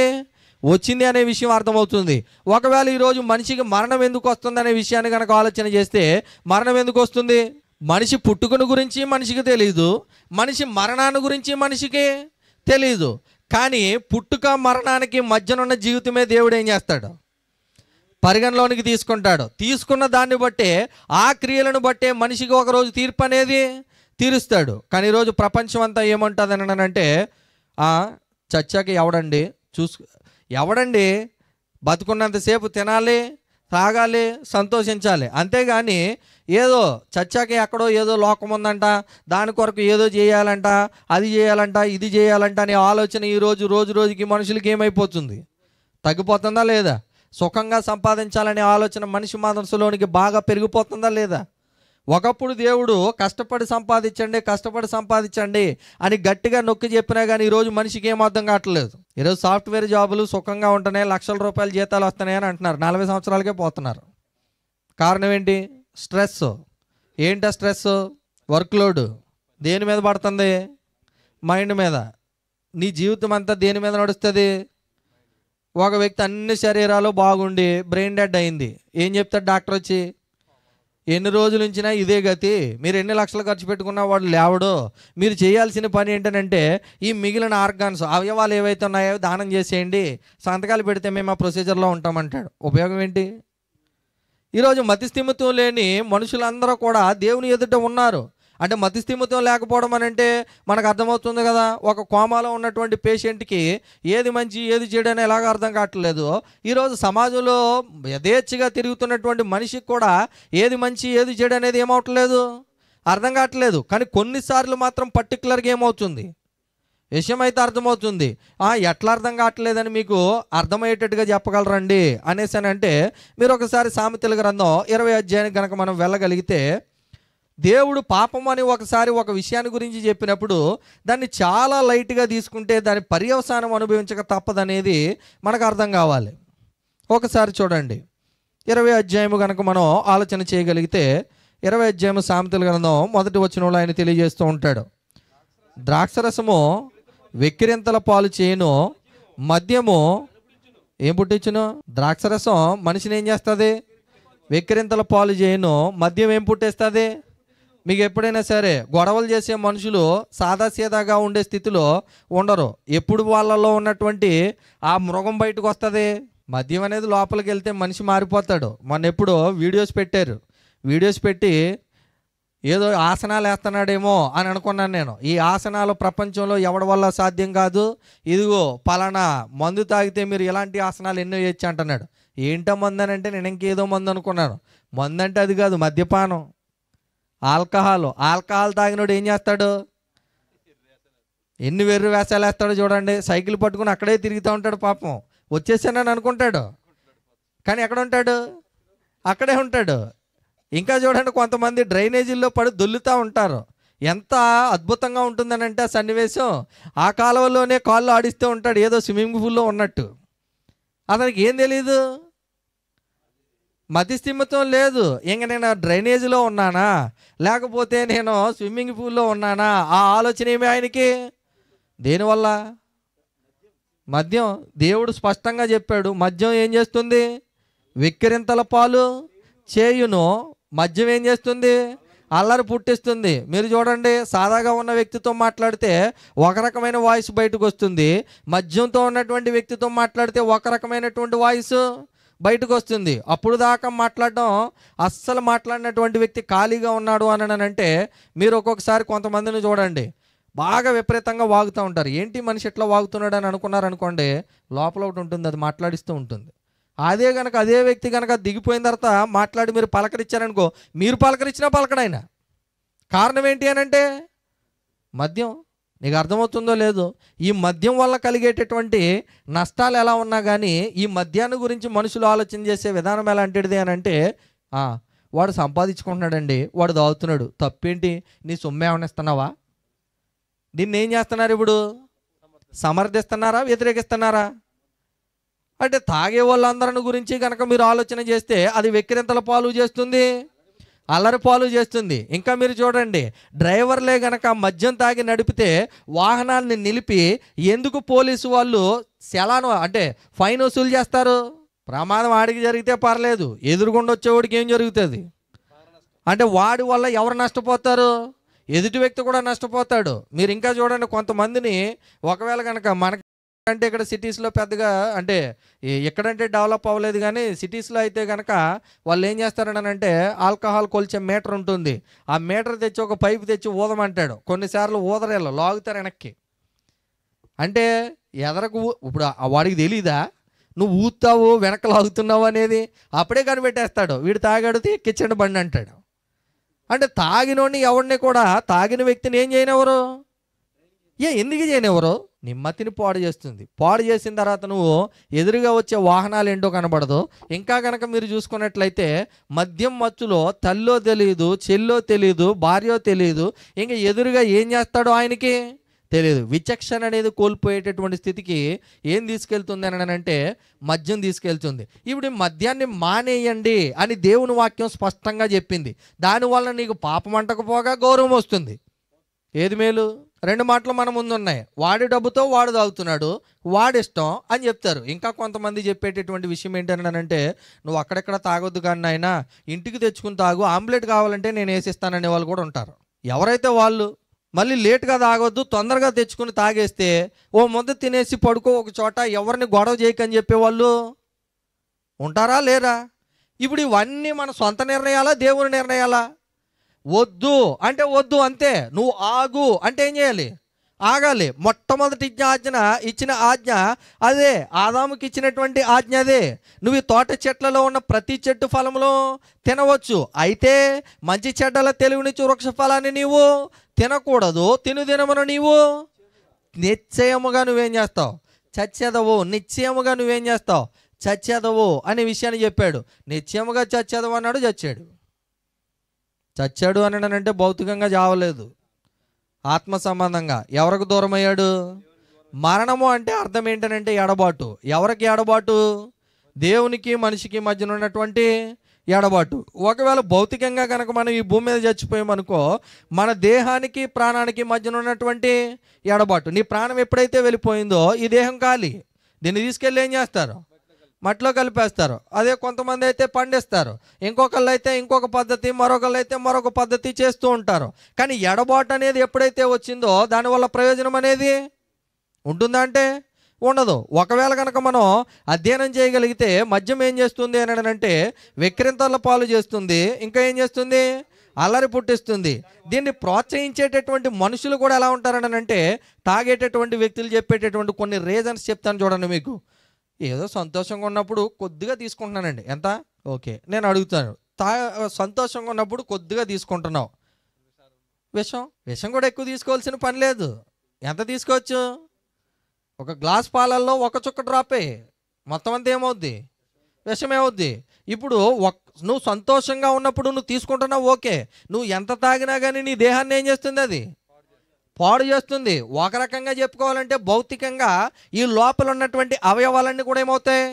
వచ్చింది అనే విషయం అర్థమవుతుంది ఒకవేళ ఈరోజు మనిషికి మరణం ఎందుకు వస్తుంది అనే విషయాన్ని కనుక ఆలోచన చేస్తే మరణం ఎందుకు వస్తుంది మనిషి పుట్టుకుని గురించి మనిషికి తెలీదు మనిషి మరణాన్ని గురించి మనిషికి తెలీదు కానీ పుట్టుక మరణానికి మధ్యనున్న జీవితమే దేవుడు ఏం చేస్తాడు పరిగణలోనికి తీసుకుంటాడు తీసుకున్న దాన్ని బట్టే ఆ క్రియలను బట్టే మనిషికి ఒకరోజు తీర్పు అనేది తీరుస్తాడు కానీ ఈరోజు ప్రపంచం అంతా ఏమంటుంది అంటే చచ్చాక ఎవడండి చూసు ఎవడండి బతుకున్నంతసేపు తినాలి తాగాలి సంతోషించాలి అంతేగాని ఏదో చచ్చాకే ఎక్కడో ఏదో లోకం ఉందంట దాని కొరకు ఏదో చేయాలంట అది చేయాలంట ఇది చేయాలంట అనే ఆలోచన ఈరోజు రోజు రోజుకి మనుషులకి ఏమైపోతుంది తగ్గిపోతుందా లేదా సుఖంగా సంపాదించాలనే ఆలోచన మనిషి మనసులోనికి బాగా పెరిగిపోతుందా లేదా ఒకప్పుడు దేవుడు కష్టపడి సంపాదించండి కష్టపడి సంపాదించండి అని గట్టిగా నొక్కి చెప్పినా కానీ ఈరోజు మనిషికి ఏం అర్థం కావట్లేదు ఈరోజు సాఫ్ట్వేర్ జాబులు సుఖంగా ఉంటున్నాయి లక్షల రూపాయల జీతాలు వస్తున్నాయి అని అంటున్నారు నలభై సంవత్సరాలకే పోతున్నారు కారణం ఏంటి స్ట్రెస్ ఏంటా స్ట్రెస్ వర్క్ దేని మీద పడుతుంది మైండ్ మీద నీ జీవితం అంతా దేని మీద నడుస్తుంది ఒక వ్యక్తి అన్ని శరీరాలు బాగుండి బ్రెయిన్ డెడ్ అయింది ఏం చెప్తాడు డాక్టర్ వచ్చి ఎన్ని రోజుల నుంచినా ఇదే గతి మీరు ఎన్ని లక్షలు ఖర్చు పెట్టుకున్నా వాడు లేవడు మీరు చేయాల్సిన పని ఏంటంటే ఈ మిగిలిన ఆర్గాన్స్ అవయవాలు ఏవైతే ఉన్నాయో దానం చేసేయండి సంతకాలు పెడితే మేము ఆ ప్రొసీజర్లో ఉంటామంటాడు ఉపయోగం ఏంటి ఈరోజు మతిస్థిమితం లేని మనుషులందరూ కూడా దేవుని ఎదుట ఉన్నారు అంటే మతిస్థిమితం లేకపోవడం అని అంటే మనకు అర్థమవుతుంది కదా ఒక కోమాలో ఉన్నటువంటి పేషెంట్కి ఏది మంచి ఏది చెడు అని ఎలాగ అర్థం కావట్లేదు ఈరోజు సమాజంలో యథేచ్ఛగా తిరుగుతున్నటువంటి మనిషికి కూడా ఏది మంచి ఏది చెడు అనేది ఏమవట్లేదు అర్థం కావట్లేదు కానీ కొన్నిసార్లు మాత్రం పర్టికులర్గా ఏమవుతుంది విషయం అయితే అర్థమవుతుంది ఎట్లా అర్థం కావట్లేదని మీకు అర్థమయ్యేటట్టుగా చెప్పగలరండి అంటే మీరు ఒకసారి సామెతల గ్రంథం ఇరవై అధ్యాయానికి కనుక మనం వెళ్ళగలిగితే దేవుడు పాపం అని ఒకసారి ఒక విషయాన్ని గురించి చెప్పినప్పుడు దాన్ని చాలా లైట్గా తీసుకుంటే దాని పర్యవసానం అనుభవించక తప్పదనేది మనకు అర్థం కావాలి ఒకసారి చూడండి ఇరవై అధ్యాయము కనుక మనం ఆలోచన చేయగలిగితే ఇరవై అధ్యాయము సామెతలు గ్రంథం మొదటి వచ్చిన ఆయన తెలియజేస్తూ ఉంటాడు ద్రాక్షరసము వెక్కిరింతల పాలు చేయను మద్యము ఏం పుట్టించును ద్రాక్షరసం మనిషిని ఏం చేస్తుంది వెక్కిరింతల పాలు చేయను మద్యం ఏం పుట్టేస్తుంది మీకు ఎప్పుడైనా సరే గొడవలు చేసే మనుషులు సాదాసీదాగా ఉండే స్థితిలో ఉండరు ఎప్పుడు వాళ్ళలో ఉన్నటువంటి ఆ మృగం బయటకు వస్తుంది మద్యం అనేది లోపలికి వెళ్తే మనిషి మారిపోతాడు మొన్న ఎప్పుడో వీడియోస్ పెట్టారు వీడియోస్ పెట్టి ఏదో ఆసనాలు వేస్తున్నాడేమో అని అనుకున్నాను నేను ఈ ఆసనాలు ప్రపంచంలో ఎవడి వల్ల సాధ్యం కాదు ఇదిగో పలానా మందు తాగితే మీరు ఎలాంటి ఆసనాలు ఎన్నో చేయొచ్చు అంటున్నాడు ఏంటో మందు అంటే నేను ఇంకేదో మందు అనుకున్నాను మందు అంటే అది కాదు మద్యపానం ఆల్కహాల్ ఆల్కహాల్ తాగినోడు ఏం చేస్తాడు ఎన్ని వెర్రు వేసాలు వేస్తాడో చూడండి సైకిల్ పట్టుకుని అక్కడే తిరుగుతూ ఉంటాడు పాపం వచ్చేసానని అనుకుంటాడు కానీ ఎక్కడ ఉంటాడు అక్కడే ఉంటాడు ఇంకా చూడండి కొంతమంది డ్రైనేజీల్లో పడి దొల్లుతూ ఉంటారు ఎంత అద్భుతంగా ఉంటుందని అంటే ఆ సన్నివేశం ఆ కాలువలోనే కాళ్ళు ఆడిస్తూ ఉంటాడు ఏదో స్విమ్మింగ్ పూల్లో ఉన్నట్టు అతనికి ఏం తెలీదు మతిస్థిమితం లేదు ఇంక నేను డ్రైనేజీలో ఉన్నానా లేకపోతే నేను స్విమ్మింగ్ పూల్లో ఉన్నానా ఆ ఆలోచన ఏమి ఆయనకి దేనివల్ల మద్యం దేవుడు స్పష్టంగా చెప్పాడు మద్యం ఏం చేస్తుంది విక్రింతల పాలు చేయును మద్యం ఏం చేస్తుంది అల్లరి పుట్టిస్తుంది మీరు చూడండి సాదాగా ఉన్న వ్యక్తితో మాట్లాడితే ఒక రకమైన వాయిస్ బయటకు వస్తుంది మద్యంతో ఉన్నటువంటి వ్యక్తితో మాట్లాడితే ఒక రకమైనటువంటి వాయిస్ బయటకు వస్తుంది అప్పుడు దాకా మాట్లాడడం అస్సలు మాట్లాడినటువంటి వ్యక్తి ఖాళీగా ఉన్నాడు అని అంటే మీరు ఒక్కొక్కసారి కొంతమందిని చూడండి బాగా విపరీతంగా వాగుతూ ఉంటారు ఏంటి మనిషి ఎట్లా వాగుతున్నాడు అని అనుకున్నారనుకోండి లోపల ఒకటి ఉంటుంది అది మాట్లాడిస్తూ ఉంటుంది అదే కనుక అదే వ్యక్తి కనుక దిగిపోయిన తర్వాత మాట్లాడి మీరు పలకరించారనుకో మీరు పలకరించినా పలకడాయన కారణం ఏంటి అనంటే మద్యం నీకు అర్థమవుతుందో లేదో ఈ మద్యం వల్ల కలిగేటటువంటి నష్టాలు ఎలా ఉన్నా కానీ ఈ మద్యాన్ని గురించి మనుషులు ఆలోచన చేసే విధానం ఎలాంటిది అని అంటే వాడు సంపాదించుకుంటున్నాడండి వాడు దాగుతున్నాడు తప్పేంటి నీ సొమ్ము ఏమైనా ఇస్తున్నావా దీన్ని చేస్తున్నారు ఇప్పుడు సమర్థిస్తున్నారా వ్యతిరేకిస్తున్నారా అంటే తాగే వాళ్ళందరిని గురించి కనుక మీరు ఆలోచన చేస్తే అది వెక్కిరింతల పాలు చేస్తుంది అల్లరి పాలు చేస్తుంది ఇంకా మీరు చూడండి డ్రైవర్లే గనక మద్యం తాగి నడిపితే వాహనాన్ని నిలిపి ఎందుకు పోలీసు వాళ్ళు సెలాను అంటే ఫైన్ వసూలు చేస్తారు ప్రమాదం ఆడికి జరిగితే పర్లేదు ఎదురుగుండా వచ్చేవాడికి ఏం జరుగుతుంది అంటే వాడి వల్ల ఎవరు నష్టపోతారు ఎదుటి వ్యక్తి కూడా నష్టపోతాడు మీరు ఇంకా చూడండి కొంతమందిని ఒకవేళ కనుక మనకి అంటే ఇక్కడ సిటీస్లో పెద్దగా అంటే ఎక్కడంటే డెవలప్ అవ్వలేదు కానీ సిటీస్లో అయితే కనుక వాళ్ళు ఏం చేస్తారని అంటే ఆల్కహాల్ కొలిచే మీటర్ ఉంటుంది ఆ మీటర్ తెచ్చి ఒక పైపు తెచ్చి ఊదమంటాడు కొన్నిసార్లు ఊదరేళ్ళు లాగుతారు వెనక్కి అంటే ఎదరకు ఇప్పుడు వాడికి తెలీదా నువ్వు ఊతావు వెనక లాగుతున్నావు అనేది అప్పుడే కనిపెట్టేస్తాడు వీడు తాగాడితే ఎక్కించండి బండి అంటాడు అంటే తాగినోడిని ఎవరిని కూడా తాగిన వ్యక్తిని ఏం చేయనివ్వరు ఏ ఎందుకు చేయనివ్వరు నిమ్మతిని పాడు చేస్తుంది పాడు చేసిన తర్వాత నువ్వు ఎదురుగా వచ్చే వాహనాలు ఏంటో కనబడదు ఇంకా కనుక మీరు చూసుకున్నట్లయితే మద్యం మచ్చులో తల్లో తెలియదు చెల్లో తెలియదు భార్యో తెలియదు ఇంకా ఎదురుగా ఏం చేస్తాడో ఆయనకి తెలియదు విచక్షణ అనేది కోల్పోయేటటువంటి స్థితికి ఏం తీసుకెళ్తుంది అని అంటే మద్యం తీసుకెళ్తుంది ఇప్పుడు మద్యాన్ని మానేయండి అని దేవుని వాక్యం స్పష్టంగా చెప్పింది దానివల్ల నీకు పాపం అంటకపోగా గౌరవం వస్తుంది ఏది మేలు రెండు మాటలు మన ముందు ఉన్నాయి వాడి డబ్బుతో వాడు తాగుతున్నాడు వాడిష్టం అని చెప్తారు ఇంకా కొంతమంది చెప్పేటటువంటి విషయం ఏంటన్నానంటే నువ్వు అక్కడెక్కడ తాగొద్దు కానీ ఆయన ఇంటికి తెచ్చుకుని తాగు ఆమ్లెట్ కావాలంటే నేను వేసిస్తాననే వాళ్ళు కూడా ఉంటారు ఎవరైతే వాళ్ళు మళ్ళీ లేట్గా తాగొద్దు తొందరగా తెచ్చుకుని తాగేస్తే ఓ ముద్ద తినేసి పడుకో ఒక చోట ఎవరిని గొడవ చేయకని చెప్పేవాళ్ళు ఉంటారా లేరా ఇప్పుడు ఇవన్నీ మన సొంత నిర్ణయాలా దేవుని నిర్ణయాలా వద్దు అంటే వద్దు అంతే నువ్వు ఆగు అంటే ఏం చేయాలి ఆగాలి మొట్టమొదటి ఆజ్ఞ ఇచ్చిన ఆజ్ఞ అదే ఆదాముకి ఇచ్చినటువంటి ఆజ్ఞ అదే నువ్వు ఈ తోట చెట్లలో ఉన్న ప్రతి చెట్టు ఫలంలో తినవచ్చు అయితే మంచి చెడ్డల నుంచి వృక్ష ఫలాన్ని నీవు తినకూడదు తిను తినమను నీవు నిశ్చయముగా నువ్వేం చేస్తావు చచ్చేదవు నిశ్చయముగా నువ్వేం చేస్తావు చచ్చేదవు అనే విషయాన్ని చెప్పాడు నిశ్చయముగా చచ్చేదవు అన్నాడు చచ్చాడు చచ్చాడు అనడానంటే భౌతికంగా చావలేదు ఆత్మ సంబంధంగా ఎవరికి దూరం అయ్యాడు మరణము అంటే అర్థం ఏంటనంటే ఎడబాటు ఎవరికి ఎడబాటు దేవునికి మనిషికి మధ్యన ఉన్నటువంటి ఎడబాటు ఒకవేళ భౌతికంగా కనుక మనం ఈ భూమి మీద చచ్చిపోయామనుకో మన దేహానికి ప్రాణానికి మధ్యన ఉన్నటువంటి ఎడబాటు నీ ప్రాణం ఎప్పుడైతే వెళ్ళిపోయిందో ఈ దేహం ఖాళీ దీన్ని తీసుకెళ్ళి ఏం చేస్తారు మట్లో కలిపేస్తారు అదే కొంతమంది అయితే పండిస్తారు ఇంకొకళ్ళు అయితే ఇంకొక పద్ధతి మరొకళ్ళు అయితే మరొక పద్ధతి చేస్తూ ఉంటారు కానీ ఎడబాటు అనేది ఎప్పుడైతే వచ్చిందో దానివల్ల ప్రయోజనం అనేది ఉంటుందా అంటే ఉండదు ఒకవేళ కనుక మనం అధ్యయనం చేయగలిగితే మద్యం ఏం చేస్తుంది అని అంటే విక్రింతల పాలు చేస్తుంది ఇంకా ఏం చేస్తుంది అల్లరి పుట్టిస్తుంది దీన్ని ప్రోత్సహించేటటువంటి మనుషులు కూడా ఎలా ఉంటారని అంటే తాగేటటువంటి వ్యక్తులు చెప్పేటటువంటి కొన్ని రీజన్స్ చెప్తాను చూడండి మీకు ఏదో సంతోషంగా ఉన్నప్పుడు కొద్దిగా తీసుకుంటున్నానండి ఎంత ఓకే నేను అడుగుతాను తా సంతోషంగా ఉన్నప్పుడు కొద్దిగా తీసుకుంటున్నావు విషం విషం కూడా ఎక్కువ తీసుకోవాల్సిన పని లేదు ఎంత తీసుకోవచ్చు ఒక గ్లాస్ పాలల్లో ఒక చుక్క డ్రాపే మొత్తం అంతా ఏమవుద్ది విషమేమవుద్ది ఇప్పుడు ఒక్ నువ్వు సంతోషంగా ఉన్నప్పుడు నువ్వు తీసుకుంటున్నావు ఓకే నువ్వు ఎంత తాగినా కానీ నీ దేహాన్ని ఏం చేస్తుంది అది పాడు చేస్తుంది ఒక రకంగా చెప్పుకోవాలంటే భౌతికంగా ఈ లోపల ఉన్నటువంటి అవయవాలన్నీ కూడా ఏమవుతాయి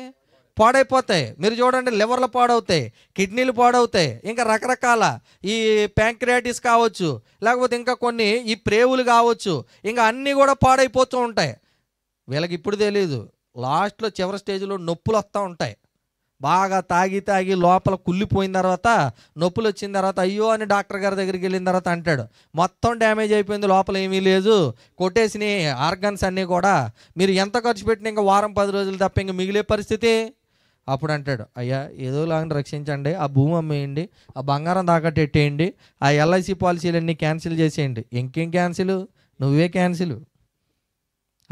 పాడైపోతాయి మీరు చూడండి లివర్లు పాడవుతాయి కిడ్నీలు పాడవుతాయి ఇంకా రకరకాల ఈ ప్యాంక్రియాటిస్ కావచ్చు లేకపోతే ఇంకా కొన్ని ఈ ప్రేవులు కావచ్చు ఇంకా అన్నీ కూడా పాడైపోతూ ఉంటాయి వీళ్ళకి ఇప్పుడు తెలియదు లాస్ట్లో చివరి స్టేజ్లో నొప్పులు వస్తూ ఉంటాయి బాగా తాగి తాగి లోపల కుళ్ళిపోయిన తర్వాత నొప్పులు వచ్చిన తర్వాత అయ్యో అని డాక్టర్ గారి దగ్గరికి వెళ్ళిన తర్వాత అంటాడు మొత్తం డ్యామేజ్ అయిపోయింది లోపల ఏమీ లేదు కొట్టేసిన ఆర్గన్స్ అన్నీ కూడా మీరు ఎంత ఖర్చు పెట్టినా ఇంకా వారం పది రోజులు తప్ప ఇంక మిగిలే పరిస్థితి అప్పుడు అంటాడు అయ్యా లాగా రక్షించండి ఆ భూమి అమ్మేయండి ఆ బంగారం తాకట్టు ఎట్టేయండి ఆ ఎల్ఐసి పాలసీలన్నీ క్యాన్సిల్ చేసేయండి ఇంకేం క్యాన్సిల్ నువ్వే క్యాన్సిల్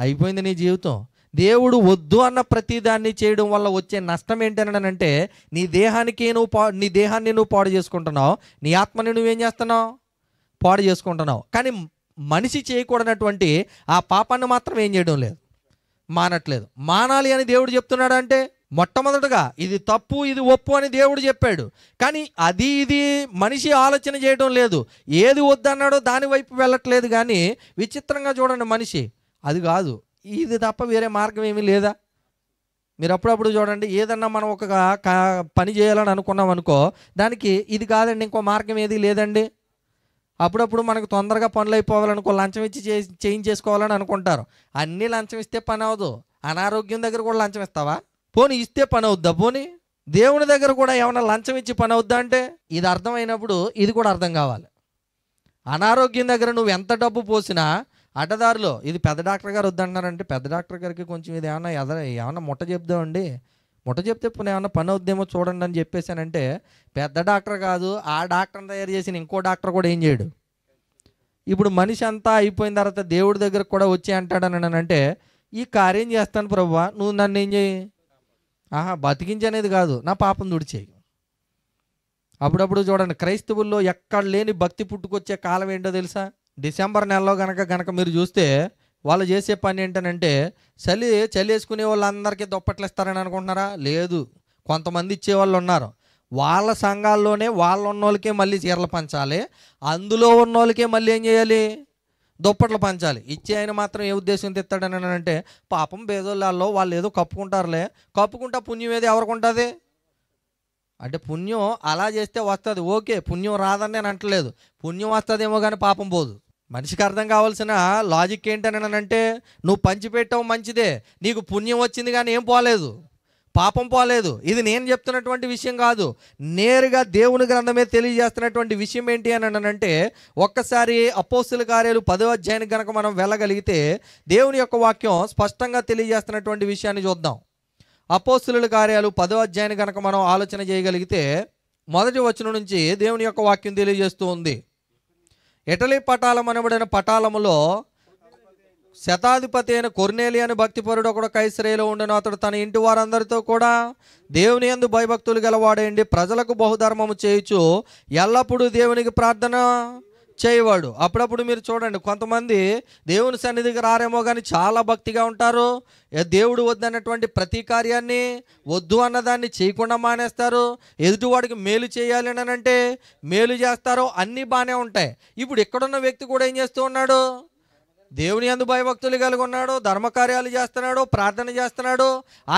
అయిపోయింది నీ జీవితం దేవుడు వద్దు అన్న ప్రతిదాన్ని చేయడం వల్ల వచ్చే నష్టం ఏంటనంటే నీ దేహానికి నువ్వు పా నీ దేహాన్ని నువ్వు పాడు చేసుకుంటున్నావు నీ ఆత్మని నువ్వేం చేస్తున్నావు పాడు చేసుకుంటున్నావు కానీ మనిషి చేయకూడనటువంటి ఆ పాపాన్ని మాత్రం ఏం చేయడం లేదు మానట్లేదు మానాలి అని దేవుడు చెప్తున్నాడు అంటే మొట్టమొదటగా ఇది తప్పు ఇది ఒప్పు అని దేవుడు చెప్పాడు కానీ అది ఇది మనిషి ఆలోచన చేయడం లేదు ఏది వద్దన్నాడో దాని వైపు వెళ్ళట్లేదు కానీ విచిత్రంగా చూడండి మనిషి అది కాదు ఇది తప్ప వేరే మార్గం ఏమీ లేదా మీరు అప్పుడప్పుడు చూడండి ఏదన్నా మనం ఒక పని చేయాలని అనుకున్నాం అనుకో దానికి ఇది కాదండి ఇంకో మార్గం ఏది లేదండి అప్పుడప్పుడు మనకు తొందరగా పనులు అయిపోవాలనుకో లంచం ఇచ్చి చేంజ్ చేసుకోవాలని అనుకుంటారు అన్నీ లంచం ఇస్తే పని అవ్వదు అనారోగ్యం దగ్గర కూడా లంచం ఇస్తావా పోనీ ఇస్తే పని అవుద్దా పోనీ దేవుని దగ్గర కూడా ఏమైనా లంచం ఇచ్చి పని అవుద్దా అంటే ఇది అర్థమైనప్పుడు ఇది కూడా అర్థం కావాలి అనారోగ్యం దగ్గర నువ్వు ఎంత డబ్బు పోసినా అడ్డదారులో ఇది పెద్ద డాక్టర్ గారు వద్దంటున్నారంటే పెద్ద డాక్టర్ గారికి కొంచెం ఇది ఏమన్నా ఎద ఏమన్నా ముట్ట చెప్దామండి ముట్ట చెప్తే ఏమన్నా పని అవుద్దేమో చూడండి అని చెప్పేసానంటే పెద్ద డాక్టర్ కాదు ఆ డాక్టర్ని తయారు చేసిన ఇంకో డాక్టర్ కూడా ఏం చేయడు ఇప్పుడు మనిషి అంతా అయిపోయిన తర్వాత దేవుడి దగ్గరకు కూడా వచ్చి అంటాడని అంటే ఈ కార్యం చేస్తాను ప్రభు నువ్వు నన్ను ఏం చేయి ఆహా బతికించనేది కాదు నా పాపం దుడిచేయి అప్పుడప్పుడు చూడండి క్రైస్తవుల్లో ఎక్కడ లేని భక్తి పుట్టుకొచ్చే కాలం ఏంటో తెలుసా డిసెంబర్ నెలలో కనుక కనుక మీరు చూస్తే వాళ్ళు చేసే పని ఏంటనంటే చలి చలి వేసుకునే వాళ్ళందరికీ దుప్పట్లు ఇస్తారని అనుకుంటున్నారా లేదు కొంతమంది ఇచ్చేవాళ్ళు ఉన్నారు వాళ్ళ సంఘాల్లోనే వాళ్ళు ఉన్నోళ్ళకే మళ్ళీ చీరలు పంచాలి అందులో ఉన్నోళ్ళకే మళ్ళీ ఏం చేయాలి దుప్పట్లు పంచాలి ఇచ్చే ఆయన మాత్రం ఏ ఉద్దేశం తెస్తాడని అంటే పాపం బేదోళ్ళల్లో వాళ్ళు ఏదో కప్పుకుంటారులే కప్పుకుంటా పుణ్యం ఏది ఎవరికి ఉంటుంది అంటే పుణ్యం అలా చేస్తే వస్తుంది ఓకే పుణ్యం రాదని నేను అంటలేదు పుణ్యం వస్తుందేమో కానీ పాపం పోదు మనిషికి అర్థం కావాల్సిన లాజిక్ ఏంటని అంటే నువ్వు పంచిపెట్టడం మంచిదే నీకు పుణ్యం వచ్చింది కానీ ఏం పోలేదు పాపం పోలేదు ఇది నేను చెప్తున్నటువంటి విషయం కాదు నేరుగా దేవుని గ్రంథమే తెలియజేస్తున్నటువంటి విషయం ఏంటి అని అంటే ఒక్కసారి అపోస్తుల కార్యాలు పదో అధ్యాయానికి కనుక మనం వెళ్ళగలిగితే దేవుని యొక్క వాక్యం స్పష్టంగా తెలియజేస్తున్నటువంటి విషయాన్ని చూద్దాం అపోస్తుల కార్యాలు పదో అధ్యాయాన్ని కనుక మనం ఆలోచన చేయగలిగితే మొదటి వచనం నుంచి దేవుని యొక్క వాక్యం తెలియజేస్తూ ఉంది ఇటలీ పటాలం అనబడిన పటాలములో శతాధిపతి అయిన కొర్నేలి అని భక్తిపరుడు ఒకడు కైసరేలో ఉండను అతడు తన ఇంటి వారందరితో కూడా దేవుని ఎందు భయభక్తులు గలవాడేయండి ప్రజలకు బహుధర్మము చేయొచ్చు ఎల్లప్పుడూ దేవునికి ప్రార్థన చేయవాడు అప్పుడప్పుడు మీరు చూడండి కొంతమంది దేవుని సన్నిధికి రారేమో కానీ చాలా భక్తిగా ఉంటారు దేవుడు వద్దన్నటువంటి ప్రతి కార్యాన్ని వద్దు అన్నదాన్ని చేయకుండా మానేస్తారు ఎదుటివాడికి మేలు చేయాలి అని అంటే మేలు చేస్తారు అన్నీ బాగానే ఉంటాయి ఇప్పుడు ఇక్కడున్న వ్యక్తి కూడా ఏం చేస్తూ ఉన్నాడు దేవుని అందు భయభక్తులు కలిగి ఉన్నాడు ధర్మకార్యాలు చేస్తున్నాడు ప్రార్థన చేస్తున్నాడు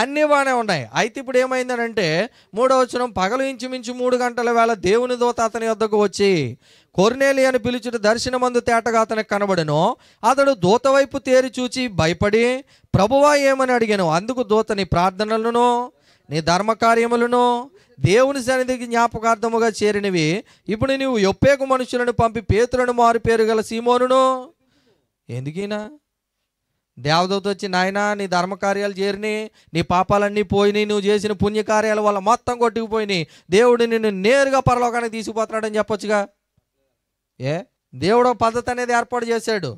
అన్నీ బాగానే ఉన్నాయి అయితే ఇప్పుడు ఏమైందనంటే మూడవచనం పగలు ఇంచుమించు మూడు గంటల వేళ దేవుని దూత అతని వద్దకు వచ్చి కొర్నేలి అని పిలుచుట దర్శనమందు తేటగా అతనికి కనబడను అతడు దూత వైపు తేరి చూచి భయపడి ప్రభువా ఏమని అడిగాను అందుకు దూత నీ ప్రార్థనలను నీ ధర్మకార్యములను దేవుని సన్నిధికి జ్ఞాపకార్థముగా చేరినవి ఇప్పుడు నీవు ఎప్పేకు మనుషులను పంపి పేతులను మారు పేరు గల సీమోనును ఎందుకీనా దేవదూత వచ్చి నాయన నీ ధర్మకార్యాలు చేరిని నీ పాపాలన్నీ పోయినాయి నువ్వు చేసిన పుణ్యకార్యాల వల్ల మొత్తం కొట్టుకుపోయినాయి దేవుడు నిన్ను నేరుగా పరలోకానికి తీసుకుపోతున్నాడని చెప్పొచ్చుగా ఏ దేవుడు పద్ధతి అనేది ఏర్పాటు చేశాడు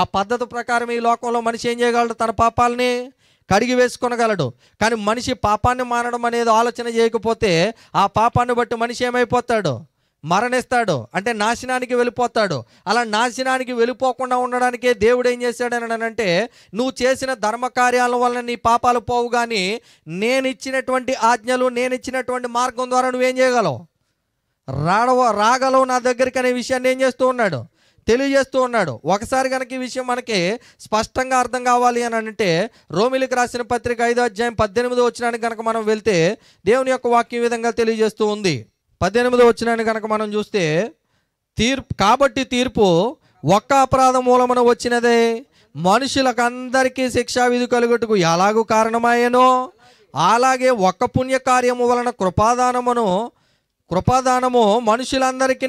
ఆ పద్ధతి ప్రకారం ఈ లోకంలో మనిషి ఏం చేయగలడు తన పాపాలని కడిగి వేసుకొనగలడు కానీ మనిషి పాపాన్ని మారడం అనేది ఆలోచన చేయకపోతే ఆ పాపాన్ని బట్టి మనిషి ఏమైపోతాడు మరణిస్తాడు అంటే నాశనానికి వెళ్ళిపోతాడు అలా నాశనానికి వెళ్ళిపోకుండా ఉండడానికే దేవుడు ఏం చేశాడని నువ్వు చేసిన ధర్మకార్యాల వలన నీ పాపాలు పోవు కానీ నేను ఇచ్చినటువంటి ఆజ్ఞలు నేను ఇచ్చినటువంటి మార్గం ద్వారా నువ్వేం చేయగలవు రాడవ రాగలవు నా దగ్గరికి అనే విషయాన్ని ఏం చేస్తూ ఉన్నాడు తెలియజేస్తూ ఉన్నాడు ఒకసారి కనుక ఈ విషయం మనకి స్పష్టంగా అర్థం కావాలి అని అంటే రోమిలికి రాసిన పత్రిక ఐదో అధ్యాయం పద్దెనిమిది వచ్చినానికి కనుక మనం వెళ్తే దేవుని యొక్క వాక్యం విధంగా తెలియజేస్తూ ఉంది పద్దెనిమిది వచ్చినాన్ని కనుక మనం చూస్తే తీర్పు కాబట్టి తీర్పు ఒక్క అపరాధ మూలమున వచ్చినదే మనుషులకు అందరికీ శిక్షా విధి కలుగుటకు ఎలాగూ కారణమాయేనో అలాగే ఒక్క పుణ్యకార్యము వలన కృపాదానమును కృపాదానము మనుషులందరికీ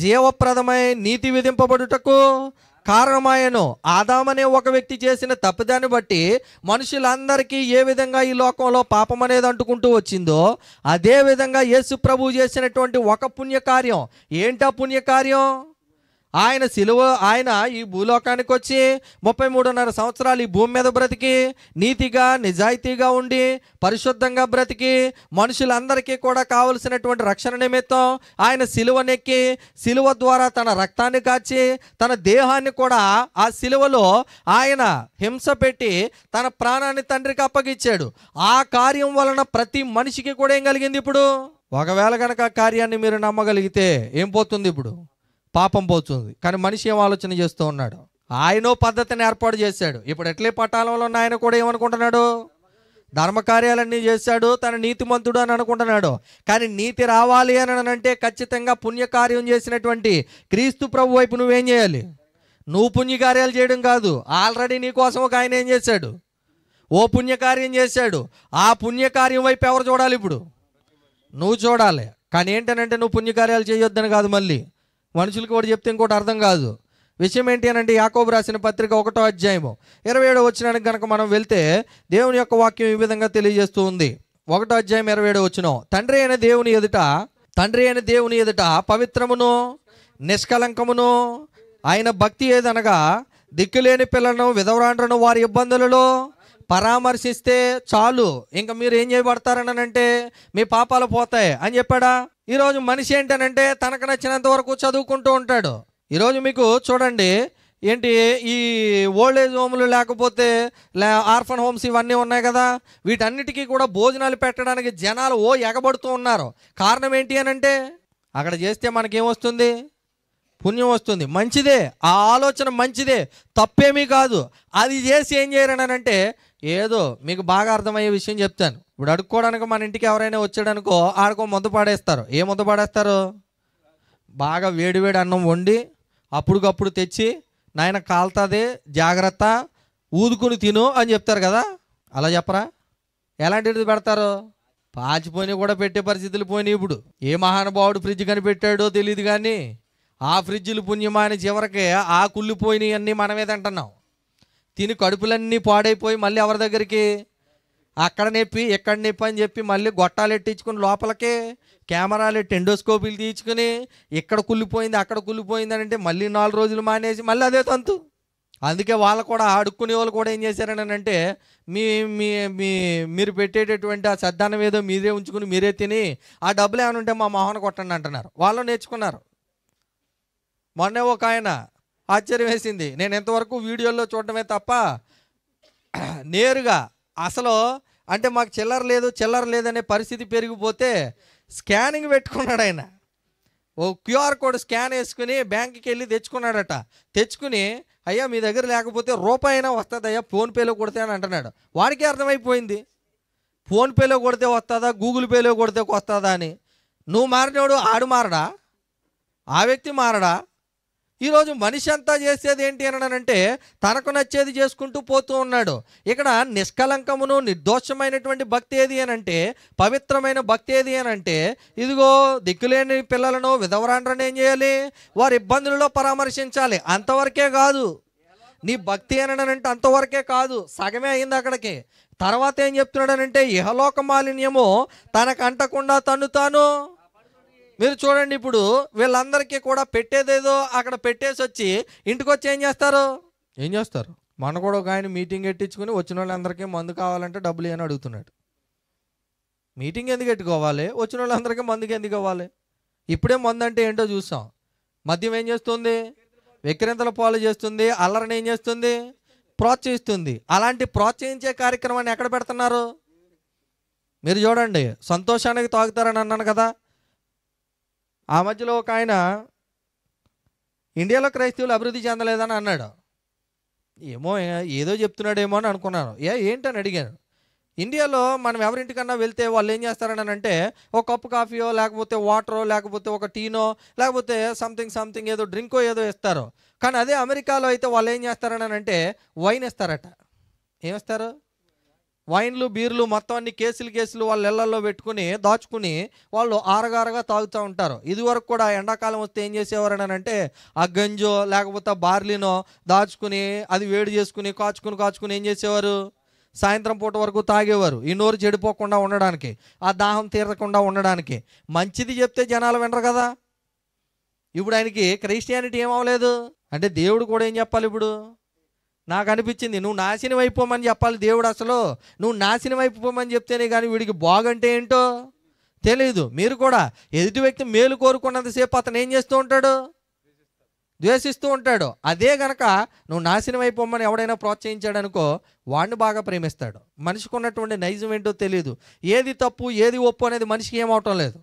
జీవప్రదమై నీతి విధింపబడుటకు కారణమాయను ఆదామనే ఒక వ్యక్తి చేసిన తప్పిదాన్ని బట్టి మనుషులందరికీ ఏ విధంగా ఈ లోకంలో పాపం అనేది అంటుకుంటూ వచ్చిందో అదే విధంగా యేసు ప్రభు చేసినటువంటి ఒక పుణ్యకార్యం ఏంటా పుణ్యకార్యం ఆయన సిలువ ఆయన ఈ భూలోకానికి వచ్చి ముప్పై మూడున్నర సంవత్సరాలు ఈ భూమి మీద బ్రతికి నీతిగా నిజాయితీగా ఉండి పరిశుద్ధంగా బ్రతికి మనుషులందరికీ కూడా కావలసినటువంటి రక్షణ నిమిత్తం ఆయన సిలువ నెక్కి సిలువ ద్వారా తన రక్తాన్ని కాచి తన దేహాన్ని కూడా ఆ సిలువలో ఆయన హింస పెట్టి తన ప్రాణాన్ని తండ్రికి అప్పగించాడు ఆ కార్యం వలన ప్రతి మనిషికి కూడా ఏం కలిగింది ఇప్పుడు ఒకవేళ కనుక ఆ కార్యాన్ని మీరు నమ్మగలిగితే ఏం పోతుంది ఇప్పుడు పాపం పోతుంది కానీ మనిషి ఏం ఆలోచన చేస్తూ ఉన్నాడు ఆయనో పద్ధతిని ఏర్పాటు చేశాడు ఇప్పుడు ఎట్లే పట్టాలంలో ఉన్న ఆయన కూడా ఏమనుకుంటున్నాడు ధర్మకార్యాలన్నీ చేశాడు తన నీతిమంతుడు అని అనుకుంటున్నాడు కానీ నీతి రావాలి అని అంటే ఖచ్చితంగా పుణ్యకార్యం చేసినటువంటి క్రీస్తు ప్రభు వైపు నువ్వేం చేయాలి నువ్వు పుణ్యకార్యాలు చేయడం కాదు ఆల్రెడీ నీకోసం ఒక ఆయన ఏం చేశాడు ఓ పుణ్యకార్యం చేశాడు ఆ పుణ్యకార్యం వైపు ఎవరు చూడాలి ఇప్పుడు నువ్వు చూడాలి కానీ ఏంటనంటే నువ్వు పుణ్యకార్యాలు చేయొద్దని కాదు మళ్ళీ మనుషులకు కూడా చెప్తే ఇంకోటి అర్థం కాదు విషయం ఏంటి అనంటే యాకోబు రాసిన పత్రిక ఒకటో అధ్యాయము ఇరవై ఏడో వచ్చినానికి కనుక మనం వెళ్తే దేవుని యొక్క వాక్యం ఈ విధంగా తెలియజేస్తూ ఉంది ఒకటో అధ్యాయం ఇరవై ఏడో వచ్చిన తండ్రి అయిన దేవుని ఎదుట తండ్రి అయిన దేవుని ఎదుట పవిత్రమును నిష్కలంకమును ఆయన భక్తి ఏదనగా దిక్కులేని పిల్లలను విధవరాండ్రను వారి ఇబ్బందులలో పరామర్శిస్తే చాలు ఇంకా మీరు ఏం చేయబడతారనంటే మీ పాపాలు పోతాయి అని చెప్పాడా ఈరోజు మనిషి ఏంటనంటే తనకు నచ్చినంత వరకు చదువుకుంటూ ఉంటాడు ఈరోజు మీకు చూడండి ఏంటి ఈ ఓల్డ్ ఏజ్ హోమ్లు లేకపోతే ఆర్ఫన్ హోమ్స్ ఇవన్నీ ఉన్నాయి కదా వీటన్నిటికీ కూడా భోజనాలు పెట్టడానికి జనాలు ఓ ఎగబడుతూ ఉన్నారు కారణం ఏంటి అనంటే అక్కడ చేస్తే మనకేమొస్తుంది పుణ్యం వస్తుంది మంచిదే ఆ ఆలోచన మంచిదే తప్పేమీ కాదు అది చేసి ఏం చేయరనంటే ఏదో మీకు బాగా అర్థమయ్యే విషయం చెప్తాను ఇప్పుడు అడుక్కోవడానికి మన ఇంటికి ఎవరైనా వచ్చాడనుకో ఆడుకో మందు పాడేస్తారు ఏ మందు పాడేస్తారు బాగా వేడివేడి అన్నం వండి అప్పుడుకప్పుడు తెచ్చి నాయన కాలుతుంది జాగ్రత్త ఊదుకుని తిను అని చెప్తారు కదా అలా చెప్పరా ఎలాంటిది పెడతారు పాచిపోయినా కూడా పెట్టే పరిస్థితులు పోయినాయి ఇప్పుడు ఏ మహానుభావుడు ఫ్రిడ్జ్ కనిపెట్టాడో తెలియదు కానీ ఆ ఫ్రిడ్జ్లు పుణ్యమాని చివరికి ఆ కుళ్ళిపోయినవి అన్నీ మనమే తింటున్నాం తిని కడుపులన్నీ పాడైపోయి మళ్ళీ ఎవరి దగ్గరికి అక్కడ నొప్పి ఎక్కడ నొప్పి అని చెప్పి మళ్ళీ గొట్టాలు ఎట్టించుకుని లోపలికి కెమెరాలు ఎట్టి ఎండోస్కోపీలు తీసుకుని ఇక్కడ కుళ్ళిపోయింది అక్కడ కుళ్ళిపోయింది అని అంటే మళ్ళీ నాలుగు రోజులు మానేసి మళ్ళీ అదే తంతు అందుకే వాళ్ళు కూడా ఆడుకునే వాళ్ళు కూడా ఏం చేశారని అంటే మీ మీ మీ మీరు పెట్టేటటువంటి ఆ సద్దానం ఏదో మీరే ఉంచుకుని మీరే తిని ఆ డబ్బులు ఏమైనా ఉంటే మా మోహన కొట్టండి అంటున్నారు వాళ్ళు నేర్చుకున్నారు మొన్నే ఒక ఆయన ఆశ్చర్యం వేసింది నేను ఎంతవరకు వీడియోల్లో చూడటమే తప్ప నేరుగా అసలు అంటే మాకు చిల్లర లేదు చిల్లర లేదనే పరిస్థితి పెరిగిపోతే స్కానింగ్ పెట్టుకున్నాడు ఆయన ఓ క్యూఆర్ కోడ్ స్కాన్ వేసుకుని బ్యాంక్కి వెళ్ళి తెచ్చుకున్నాడట తెచ్చుకుని అయ్యా మీ దగ్గర లేకపోతే రూపాయి అయినా వస్తుంది అయ్యా ఫోన్పేలో కొడితే అని అంటున్నాడు వాడికే అర్థమైపోయింది ఫోన్పేలో కొడితే వస్తుందా గూగుల్ పేలో కొడితే వస్తుందా అని నువ్వు మారినోడు ఆడు మారడా ఆ వ్యక్తి మారడా ఈరోజు మనిషి అంతా చేసేది ఏంటి అనంటే తనకు నచ్చేది చేసుకుంటూ పోతూ ఉన్నాడు ఇక్కడ నిష్కలంకమును నిర్దోషమైనటువంటి భక్తి ఏది అనంటే పవిత్రమైన భక్తి ఏది అనంటే ఇదిగో దిక్కులేని పిల్లలను విధవరాండ్రని ఏం చేయాలి వారి ఇబ్బందులలో పరామర్శించాలి అంతవరకే కాదు నీ భక్తి అనంటే అంతవరకే కాదు సగమే అయింది అక్కడికి తర్వాత ఏం చెప్తున్నాడనంటే ఇహలోక మాలిన్యము తనకు అంటకుండా తన్ను తాను మీరు చూడండి ఇప్పుడు వీళ్ళందరికీ కూడా పెట్టేదేదో అక్కడ పెట్టేసి వచ్చి ఇంటికి వచ్చి ఏం చేస్తారు ఏం చేస్తారు మన కూడా ఒక ఆయన మీటింగ్ ఎట్టించుకుని వచ్చిన వాళ్ళందరికీ మందు కావాలంటే డబ్బులు అని అడుగుతున్నాడు మీటింగ్ ఎందుకు ఎట్టుకోవాలి వచ్చిన వాళ్ళందరికీ మందుకి ఎందుకు ఇవ్వాలి ఇప్పుడే మందు అంటే ఏంటో చూసాం మద్యం ఏం చేస్తుంది విక్రేతల పాలు చేస్తుంది అల్లరిని ఏం చేస్తుంది ప్రోత్సహిస్తుంది అలాంటి ప్రోత్సహించే కార్యక్రమాన్ని ఎక్కడ పెడుతున్నారు మీరు చూడండి సంతోషానికి తాగుతారని అన్నాను కదా ఆ మధ్యలో ఒక ఆయన ఇండియాలో క్రైస్తవులు అభివృద్ధి చెందలేదని అన్నాడు ఏమో ఏదో చెప్తున్నాడేమో అని అనుకున్నాను ఏ ఏంటని అడిగాను ఇండియాలో మనం ఎవరింటికన్నా వెళ్తే వాళ్ళు ఏం చేస్తారని అంటే ఒక కప్పు కాఫీయో లేకపోతే వాటరో లేకపోతే ఒక టీనో లేకపోతే సంథింగ్ సంథింగ్ ఏదో డ్రింకో ఏదో ఇస్తారు కానీ అదే అమెరికాలో అయితే వాళ్ళు ఏం చేస్తారని అంటే వైన్ ఇస్తారట ఏమిస్తారు వైన్లు బీర్లు మొత్తం అన్ని కేసులు కేసులు వాళ్ళ ఇళ్లలో పెట్టుకుని దాచుకుని వాళ్ళు ఆరగారగా తాగుతూ ఉంటారు ఇది వరకు కూడా ఎండాకాలం వస్తే ఏం చేసేవారని అంటే ఆ గంజో లేకపోతే బార్లీనో దాచుకుని అది వేడి చేసుకుని కాచుకుని కాచుకుని ఏం చేసేవారు సాయంత్రం పూట వరకు తాగేవారు ఈ నోరు చెడిపోకుండా ఉండడానికి ఆ దాహం తీరకుండా ఉండడానికి మంచిది చెప్తే జనాలు వినరు కదా ఇప్పుడు ఆయనకి క్రిస్టియానిటీ ఏమవలేదు అంటే దేవుడు కూడా ఏం చెప్పాలి ఇప్పుడు నాకు అనిపించింది నువ్వు నాశనం అయిపోమని చెప్పాలి దేవుడు అసలు నువ్వు నాశనం అయిపోమని చెప్తేనే కానీ వీడికి బాగంటే ఏంటో తెలియదు మీరు కూడా ఎదుటి వ్యక్తి మేలు కోరుకున్నంతసేపు అతను ఏం చేస్తూ ఉంటాడు ద్వేషిస్తూ ఉంటాడు అదే గనక నువ్వు నాశనం అయిపోమని ఎవడైనా ప్రోత్సహించాడనుకో వాడిని బాగా ప్రేమిస్తాడు మనిషికి ఉన్నటువంటి నైజం ఏంటో తెలియదు ఏది తప్పు ఏది ఒప్పు అనేది మనిషికి ఏమవటం లేదు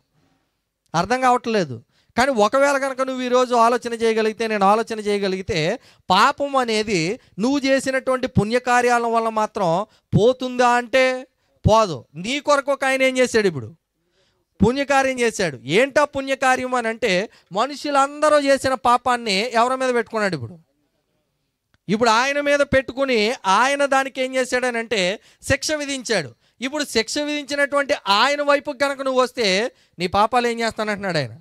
అర్థం కావట్లేదు కానీ ఒకవేళ కనుక నువ్వు ఈరోజు ఆలోచన చేయగలిగితే నేను ఆలోచన చేయగలిగితే పాపం అనేది నువ్వు చేసినటువంటి పుణ్యకార్యాల వల్ల మాత్రం పోతుందా అంటే పోదు నీ కొరకు ఒక ఆయన ఏం చేశాడు ఇప్పుడు పుణ్యకార్యం చేశాడు ఏంటా పుణ్యకార్యం అని అంటే మనుషులందరూ చేసిన పాపాన్ని ఎవరి మీద పెట్టుకున్నాడు ఇప్పుడు ఇప్పుడు ఆయన మీద పెట్టుకుని ఆయన దానికి ఏం చేశాడనంటే శిక్ష విధించాడు ఇప్పుడు శిక్ష విధించినటువంటి ఆయన వైపు కనుక నువ్వు వస్తే నీ పాపాలు ఏం చేస్తానంటున్నాడు ఆయన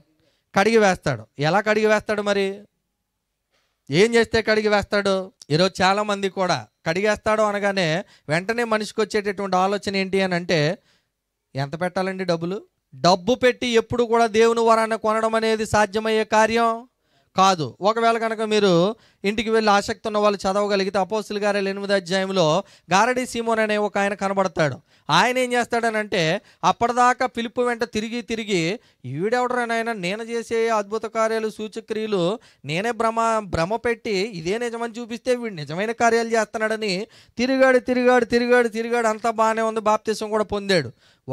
కడిగి వేస్తాడు ఎలా కడిగి వేస్తాడు మరి ఏం చేస్తే కడిగి వేస్తాడు ఈరోజు చాలామంది కూడా కడిగేస్తాడు అనగానే వెంటనే మనిషికి వచ్చేటటువంటి ఆలోచన ఏంటి అని అంటే ఎంత పెట్టాలండి డబ్బులు డబ్బు పెట్టి ఎప్పుడు కూడా దేవుని వరాన్ని కొనడం అనేది సాధ్యమయ్యే కార్యం కాదు ఒకవేళ కనుక మీరు ఇంటికి వెళ్ళి ఆసక్తి ఉన్న వాళ్ళు చదవగలిగితే అపోసులు గారి ఎనిమిది అధ్యాయంలో గారడి సీమోన్ అనే ఒక ఆయన కనబడతాడు ఆయన ఏం చేస్తాడనంటే అప్పటిదాకా పిలుపు వెంట తిరిగి తిరిగి ఈడెవడరా నేను చేసే అద్భుత కార్యాలు సూచక్రియలు నేనే భ్రమ భ్రమ పెట్టి ఇదే నిజమని చూపిస్తే వీడు నిజమైన కార్యాలు చేస్తున్నాడని తిరిగాడు తిరిగాడు తిరిగాడు తిరిగాడు అంతా బాగానే ఉంది బాప్తీసం కూడా పొందాడు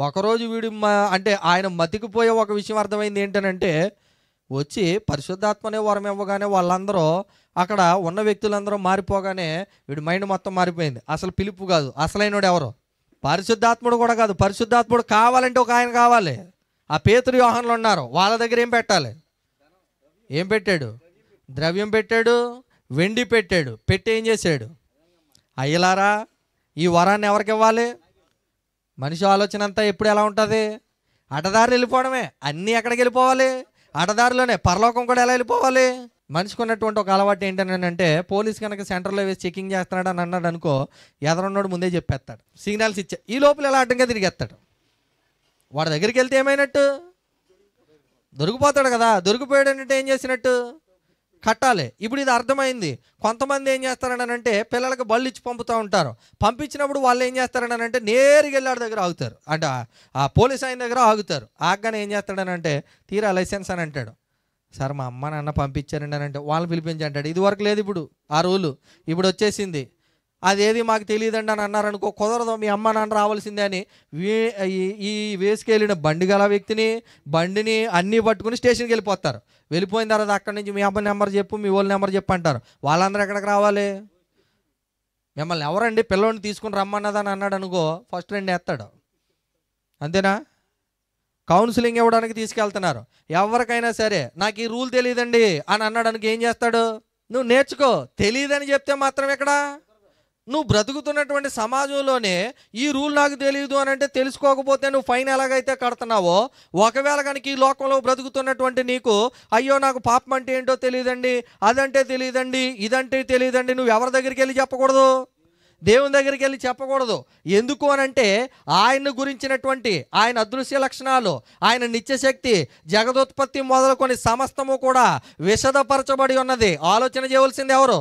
ఒకరోజు వీడు అంటే ఆయన మతికిపోయే ఒక విషయం అర్థమైంది ఏంటనంటే వచ్చి పరిశుద్ధాత్మనే వరం ఇవ్వగానే వాళ్ళందరూ అక్కడ ఉన్న వ్యక్తులందరూ మారిపోగానే వీడి మైండ్ మొత్తం మారిపోయింది అసలు పిలుపు కాదు అసలైనడు ఎవరు పరిశుద్ధాత్ముడు కూడా కాదు పరిశుద్ధాత్ముడు కావాలంటే ఒక ఆయన కావాలి ఆ పేతుడి వ్యూహంలో ఉన్నారు వాళ్ళ దగ్గర ఏం పెట్టాలి ఏం పెట్టాడు ద్రవ్యం పెట్టాడు వెండి పెట్టాడు పెట్టి ఏం చేశాడు అయ్యలారా ఈ వరాన్ని ఎవరికి ఇవ్వాలి మనిషి ఆలోచన అంతా ఎప్పుడు ఎలా ఉంటుంది అటదారి వెళ్ళిపోవడమే అన్నీ ఎక్కడికి వెళ్ళిపోవాలి అడదారిలోనే పరలోకం కూడా ఎలా వెళ్ళిపోవాలి మనిషికి ఉన్నటువంటి ఒక అలవాటు ఏంటంటే పోలీస్ కనుక సెంటర్లో వేసి చెకింగ్ చేస్తున్నాడు అని అన్నాడు అనుకో ఎదరున్నోడు ముందే చెప్పేస్తాడు సిగ్నల్స్ ఇచ్చా ఈ లోపల ఎలా అడ్డంగా తిరిగేస్తాడు వాడి దగ్గరికి వెళ్తే ఏమైనట్టు దొరికిపోతాడు కదా దొరికిపోయాడు అంటే ఏం చేసినట్టు కట్టాలి ఇప్పుడు ఇది అర్థమైంది కొంతమంది ఏం చేస్తారనంటే పిల్లలకు బళ్ళు ఇచ్చి పంపుతూ ఉంటారు పంపించినప్పుడు వాళ్ళు ఏం చేస్తారనంటే నేరుగా వెళ్ళాడు దగ్గర ఆగుతారు అంటే ఆ పోలీస్ ఆయన దగ్గర ఆగుతారు ఆగ్గానే ఏం చేస్తాడనంటే తీరా లైసెన్స్ అని అంటాడు సార్ మా అమ్మ నాన్న పంపించారండి అని అంటే వాళ్ళని పిలిపించి అంటాడు ఇది వరకు లేదు ఇప్పుడు ఆ రూలు ఇప్పుడు వచ్చేసింది అదేది మాకు తెలియదండి అని అన్నారనుకో కుదరదు మీ అమ్మ నాన్న రావాల్సిందే అని ఈ వేసుకెళ్ళిన బండి గల వ్యక్తిని బండిని అన్నీ పట్టుకుని స్టేషన్కి వెళ్ళిపోతారు వెళ్ళిపోయిన తర్వాత అక్కడి నుంచి మీ అమ్మ నెంబర్ చెప్పు మీ వాళ్ళ నెంబర్ చెప్పు అంటారు వాళ్ళందరూ ఎక్కడికి రావాలి మిమ్మల్ని ఎవరండి పిల్లోని తీసుకుని రమ్మన్నదని అన్నాడు అనుకో ఫస్ట్ రెండు ఎత్తాడు అంతేనా కౌన్సిలింగ్ ఇవ్వడానికి తీసుకెళ్తున్నారు ఎవరికైనా సరే నాకు ఈ రూల్ తెలియదండి అని అన్నాడు అనుకో ఏం చేస్తాడు నువ్వు నేర్చుకో తెలియదని చెప్తే మాత్రం ఎక్కడా నువ్వు బ్రతుకుతున్నటువంటి సమాజంలోనే ఈ రూల్ నాకు తెలియదు అని అంటే తెలుసుకోకపోతే నువ్వు ఫైన్ ఎలాగైతే కడుతున్నావో ఒకవేళ కనుక ఈ లోకంలో బ్రతుకుతున్నటువంటి నీకు అయ్యో నాకు పాపం అంటే ఏంటో తెలియదండి అదంటే తెలియదండి ఇదంటే తెలియదండి నువ్వు ఎవరి దగ్గరికి వెళ్ళి చెప్పకూడదు దేవుని దగ్గరికి వెళ్ళి చెప్పకూడదు ఎందుకు అని అంటే ఆయన గురించినటువంటి ఆయన అదృశ్య లక్షణాలు ఆయన నిత్యశక్తి జగదోత్పత్తి మొదలుకొని సమస్తము కూడా విషదపరచబడి ఉన్నది ఆలోచన చేయవలసింది ఎవరు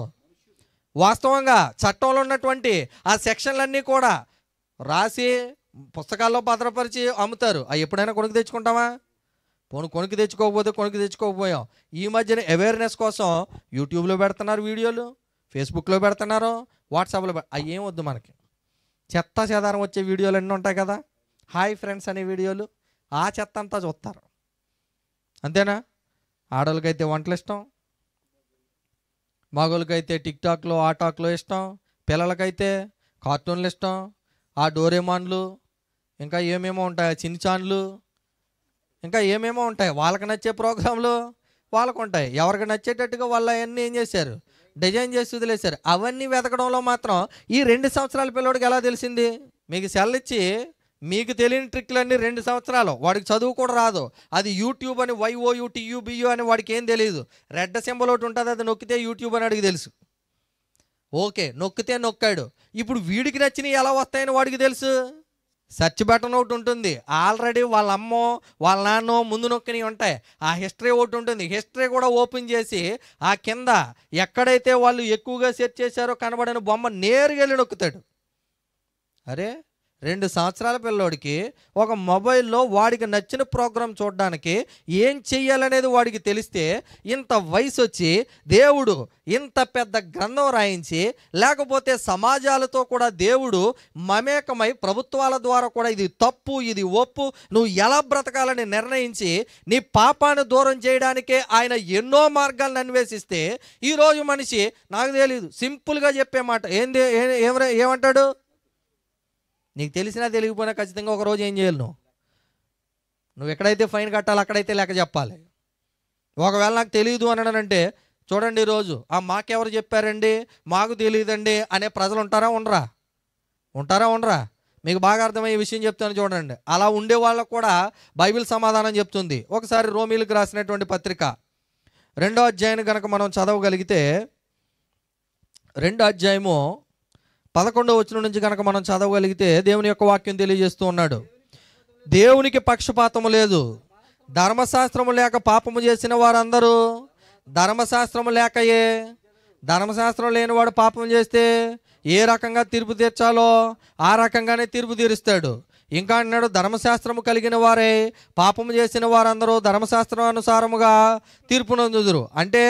వాస్తవంగా చట్టంలో ఉన్నటువంటి ఆ సెక్షన్లన్నీ కూడా రాసి పుస్తకాల్లో భద్రపరిచి అమ్ముతారు అవి ఎప్పుడైనా కొనుక్కు తెచ్చుకుంటామా పోను కొనుక్కు తెచ్చుకోకపోతే కొనుక్కు తెచ్చుకోకపోయాం ఈ మధ్యన అవేర్నెస్ కోసం యూట్యూబ్లో పెడుతున్నారు వీడియోలు ఫేస్బుక్లో పెడుతున్నారు వాట్సాప్లో పెడ అవి ఏం వద్దు మనకి చెత్త చేదారం వచ్చే వీడియోలు అన్నీ ఉంటాయి కదా హాయ్ ఫ్రెండ్స్ అనే వీడియోలు ఆ చెత్త అంతా చూస్తారు అంతేనా ఆడవాళ్ళకైతే వంటలు ఇష్టం మగవాళ్ళకైతే టిక్ టాక్లో ఆ టాక్లో ఇష్టం పిల్లలకైతే కార్టూన్లు ఇష్టం ఆ డోరేమాన్లు ఇంకా ఏమేమో ఉంటాయి చాన్లు ఇంకా ఏమేమో ఉంటాయి వాళ్ళకి నచ్చే ప్రోగ్రాంలు వాళ్ళకు ఉంటాయి ఎవరికి నచ్చేటట్టుగా వాళ్ళు అవన్నీ ఏం చేశారు డిజైన్ చేసి వదిలేశారు అవన్నీ వెతకడంలో మాత్రం ఈ రెండు సంవత్సరాల పిల్లోడికి ఎలా తెలిసింది మీకు సెల్ ఇచ్చి మీకు తెలియని ట్రిక్లన్నీ రెండు సంవత్సరాలు వాడికి చదువు కూడా రాదు అది యూట్యూబ్ అని వైఓయూ టీయూబియూ అని వాడికి ఏం తెలియదు రెడ్ సింబల్ ఒకటి ఉంటుంది అది నొక్కితే యూట్యూబ్ అని అడిగి తెలుసు ఓకే నొక్కితే నొక్కాడు ఇప్పుడు వీడికి నచ్చినవి ఎలా వస్తాయని వాడికి తెలుసు సర్చ్ బటన్ ఒకటి ఉంటుంది ఆల్రెడీ వాళ్ళ అమ్మో వాళ్ళ నాన్నో ముందు నొక్కినవి ఉంటాయి ఆ హిస్టరీ ఒకటి ఉంటుంది హిస్టరీ కూడా ఓపెన్ చేసి ఆ కింద ఎక్కడైతే వాళ్ళు ఎక్కువగా సెర్చ్ చేశారో కనబడిన బొమ్మ నేరుగా వెళ్ళి నొక్కుతాడు అరే రెండు సంవత్సరాల పిల్లోడికి ఒక మొబైల్లో వాడికి నచ్చిన ప్రోగ్రాం చూడడానికి ఏం చెయ్యాలనేది వాడికి తెలిస్తే ఇంత వయసు వచ్చి దేవుడు ఇంత పెద్ద గ్రంథం రాయించి లేకపోతే సమాజాలతో కూడా దేవుడు మమేకమై ప్రభుత్వాల ద్వారా కూడా ఇది తప్పు ఇది ఒప్పు నువ్వు ఎలా బ్రతకాలని నిర్ణయించి నీ పాపాన్ని దూరం చేయడానికే ఆయన ఎన్నో మార్గాలను అన్వేషిస్తే ఈరోజు మనిషి నాకు తెలియదు సింపుల్గా చెప్పే మాట ఏంది ఏమంటాడు నీకు తెలిసినా తెలియకపోయినా ఖచ్చితంగా ఒక రోజు ఏం చేయాలి నువ్వు నువ్వు ఎక్కడైతే ఫైన్ కట్టాలి అక్కడైతే లెక్క చెప్పాలి ఒకవేళ నాకు తెలియదు అనడానంటే చూడండి ఈరోజు ఆ మాకెవరు చెప్పారండి మాకు తెలియదండి అనే ప్రజలు ఉంటారా ఉండరా ఉంటారా ఉండరా మీకు బాగా అర్థమయ్యే విషయం చెప్తాను చూడండి అలా ఉండే వాళ్ళకు కూడా బైబిల్ సమాధానం చెప్తుంది ఒకసారి రోమిలకు రాసినటువంటి పత్రిక రెండో అధ్యాయం కనుక మనం చదవగలిగితే రెండో అధ్యాయము పదకొండవ వచ్చిన నుంచి కనుక మనం చదవగలిగితే దేవుని యొక్క వాక్యం తెలియజేస్తూ ఉన్నాడు దేవునికి పక్షపాతము లేదు ధర్మశాస్త్రము లేక పాపము చేసిన వారందరూ ధర్మశాస్త్రము లేకయే ధర్మశాస్త్రం లేనివాడు పాపం చేస్తే ఏ రకంగా తీర్పు తీర్చాలో ఆ రకంగానే తీర్పు తీరుస్తాడు ఇంకా అన్నాడు ధర్మశాస్త్రము కలిగిన వారే పాపము చేసిన వారందరూ ధర్మశాస్త్రం అనుసారముగా తీర్పునందుదురు అంటే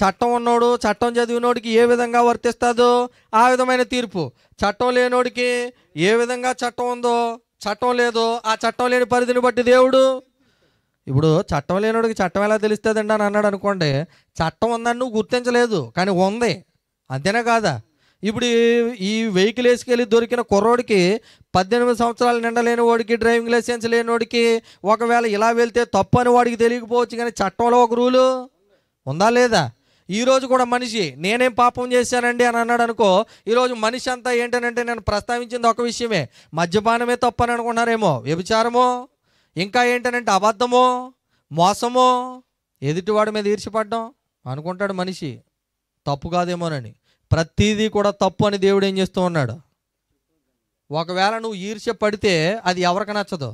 చట్టం ఉన్నోడు చట్టం చదివినోడికి ఏ విధంగా వర్తిస్తుందో ఆ విధమైన తీర్పు చట్టం లేనోడికి ఏ విధంగా చట్టం ఉందో చట్టం లేదో ఆ చట్టం లేని పరిధిని బట్టి దేవుడు ఇప్పుడు చట్టం లేనోడికి చట్టం ఎలా తెలుస్తుందండి అని అన్నాడు అనుకోండి చట్టం ఉందని నువ్వు గుర్తించలేదు కానీ ఉంది అంతేనా కాదా ఇప్పుడు ఈ వెహికల్ వేసుకెళ్ళి దొరికిన కుర్రోడికి పద్దెనిమిది సంవత్సరాలు నిండలేని వాడికి డ్రైవింగ్ లైసెన్స్ లేనివాడికి ఒకవేళ ఇలా వెళ్తే తప్పు అని వాడికి తెలియకపోవచ్చు కానీ చట్టంలో ఒక రూలు ఉందా లేదా ఈరోజు కూడా మనిషి నేనేం పాపం చేశానండి అని అన్నాడు అనుకో ఈరోజు మనిషి అంతా ఏంటనంటే నేను ప్రస్తావించింది ఒక విషయమే మద్యపానమే అని అనుకున్నారేమో వ్యభిచారమో ఇంకా ఏంటనంటే అబద్ధమో మోసమో ఎదుటివాడి మీద ఈర్చిపడ్డం అనుకుంటాడు మనిషి తప్పు కాదేమోనని ప్రతిదీ కూడా తప్పు అని దేవుడు ఏం చేస్తూ ఉన్నాడు ఒకవేళ నువ్వు ఈర్ష్య పడితే అది ఎవరికి నచ్చదు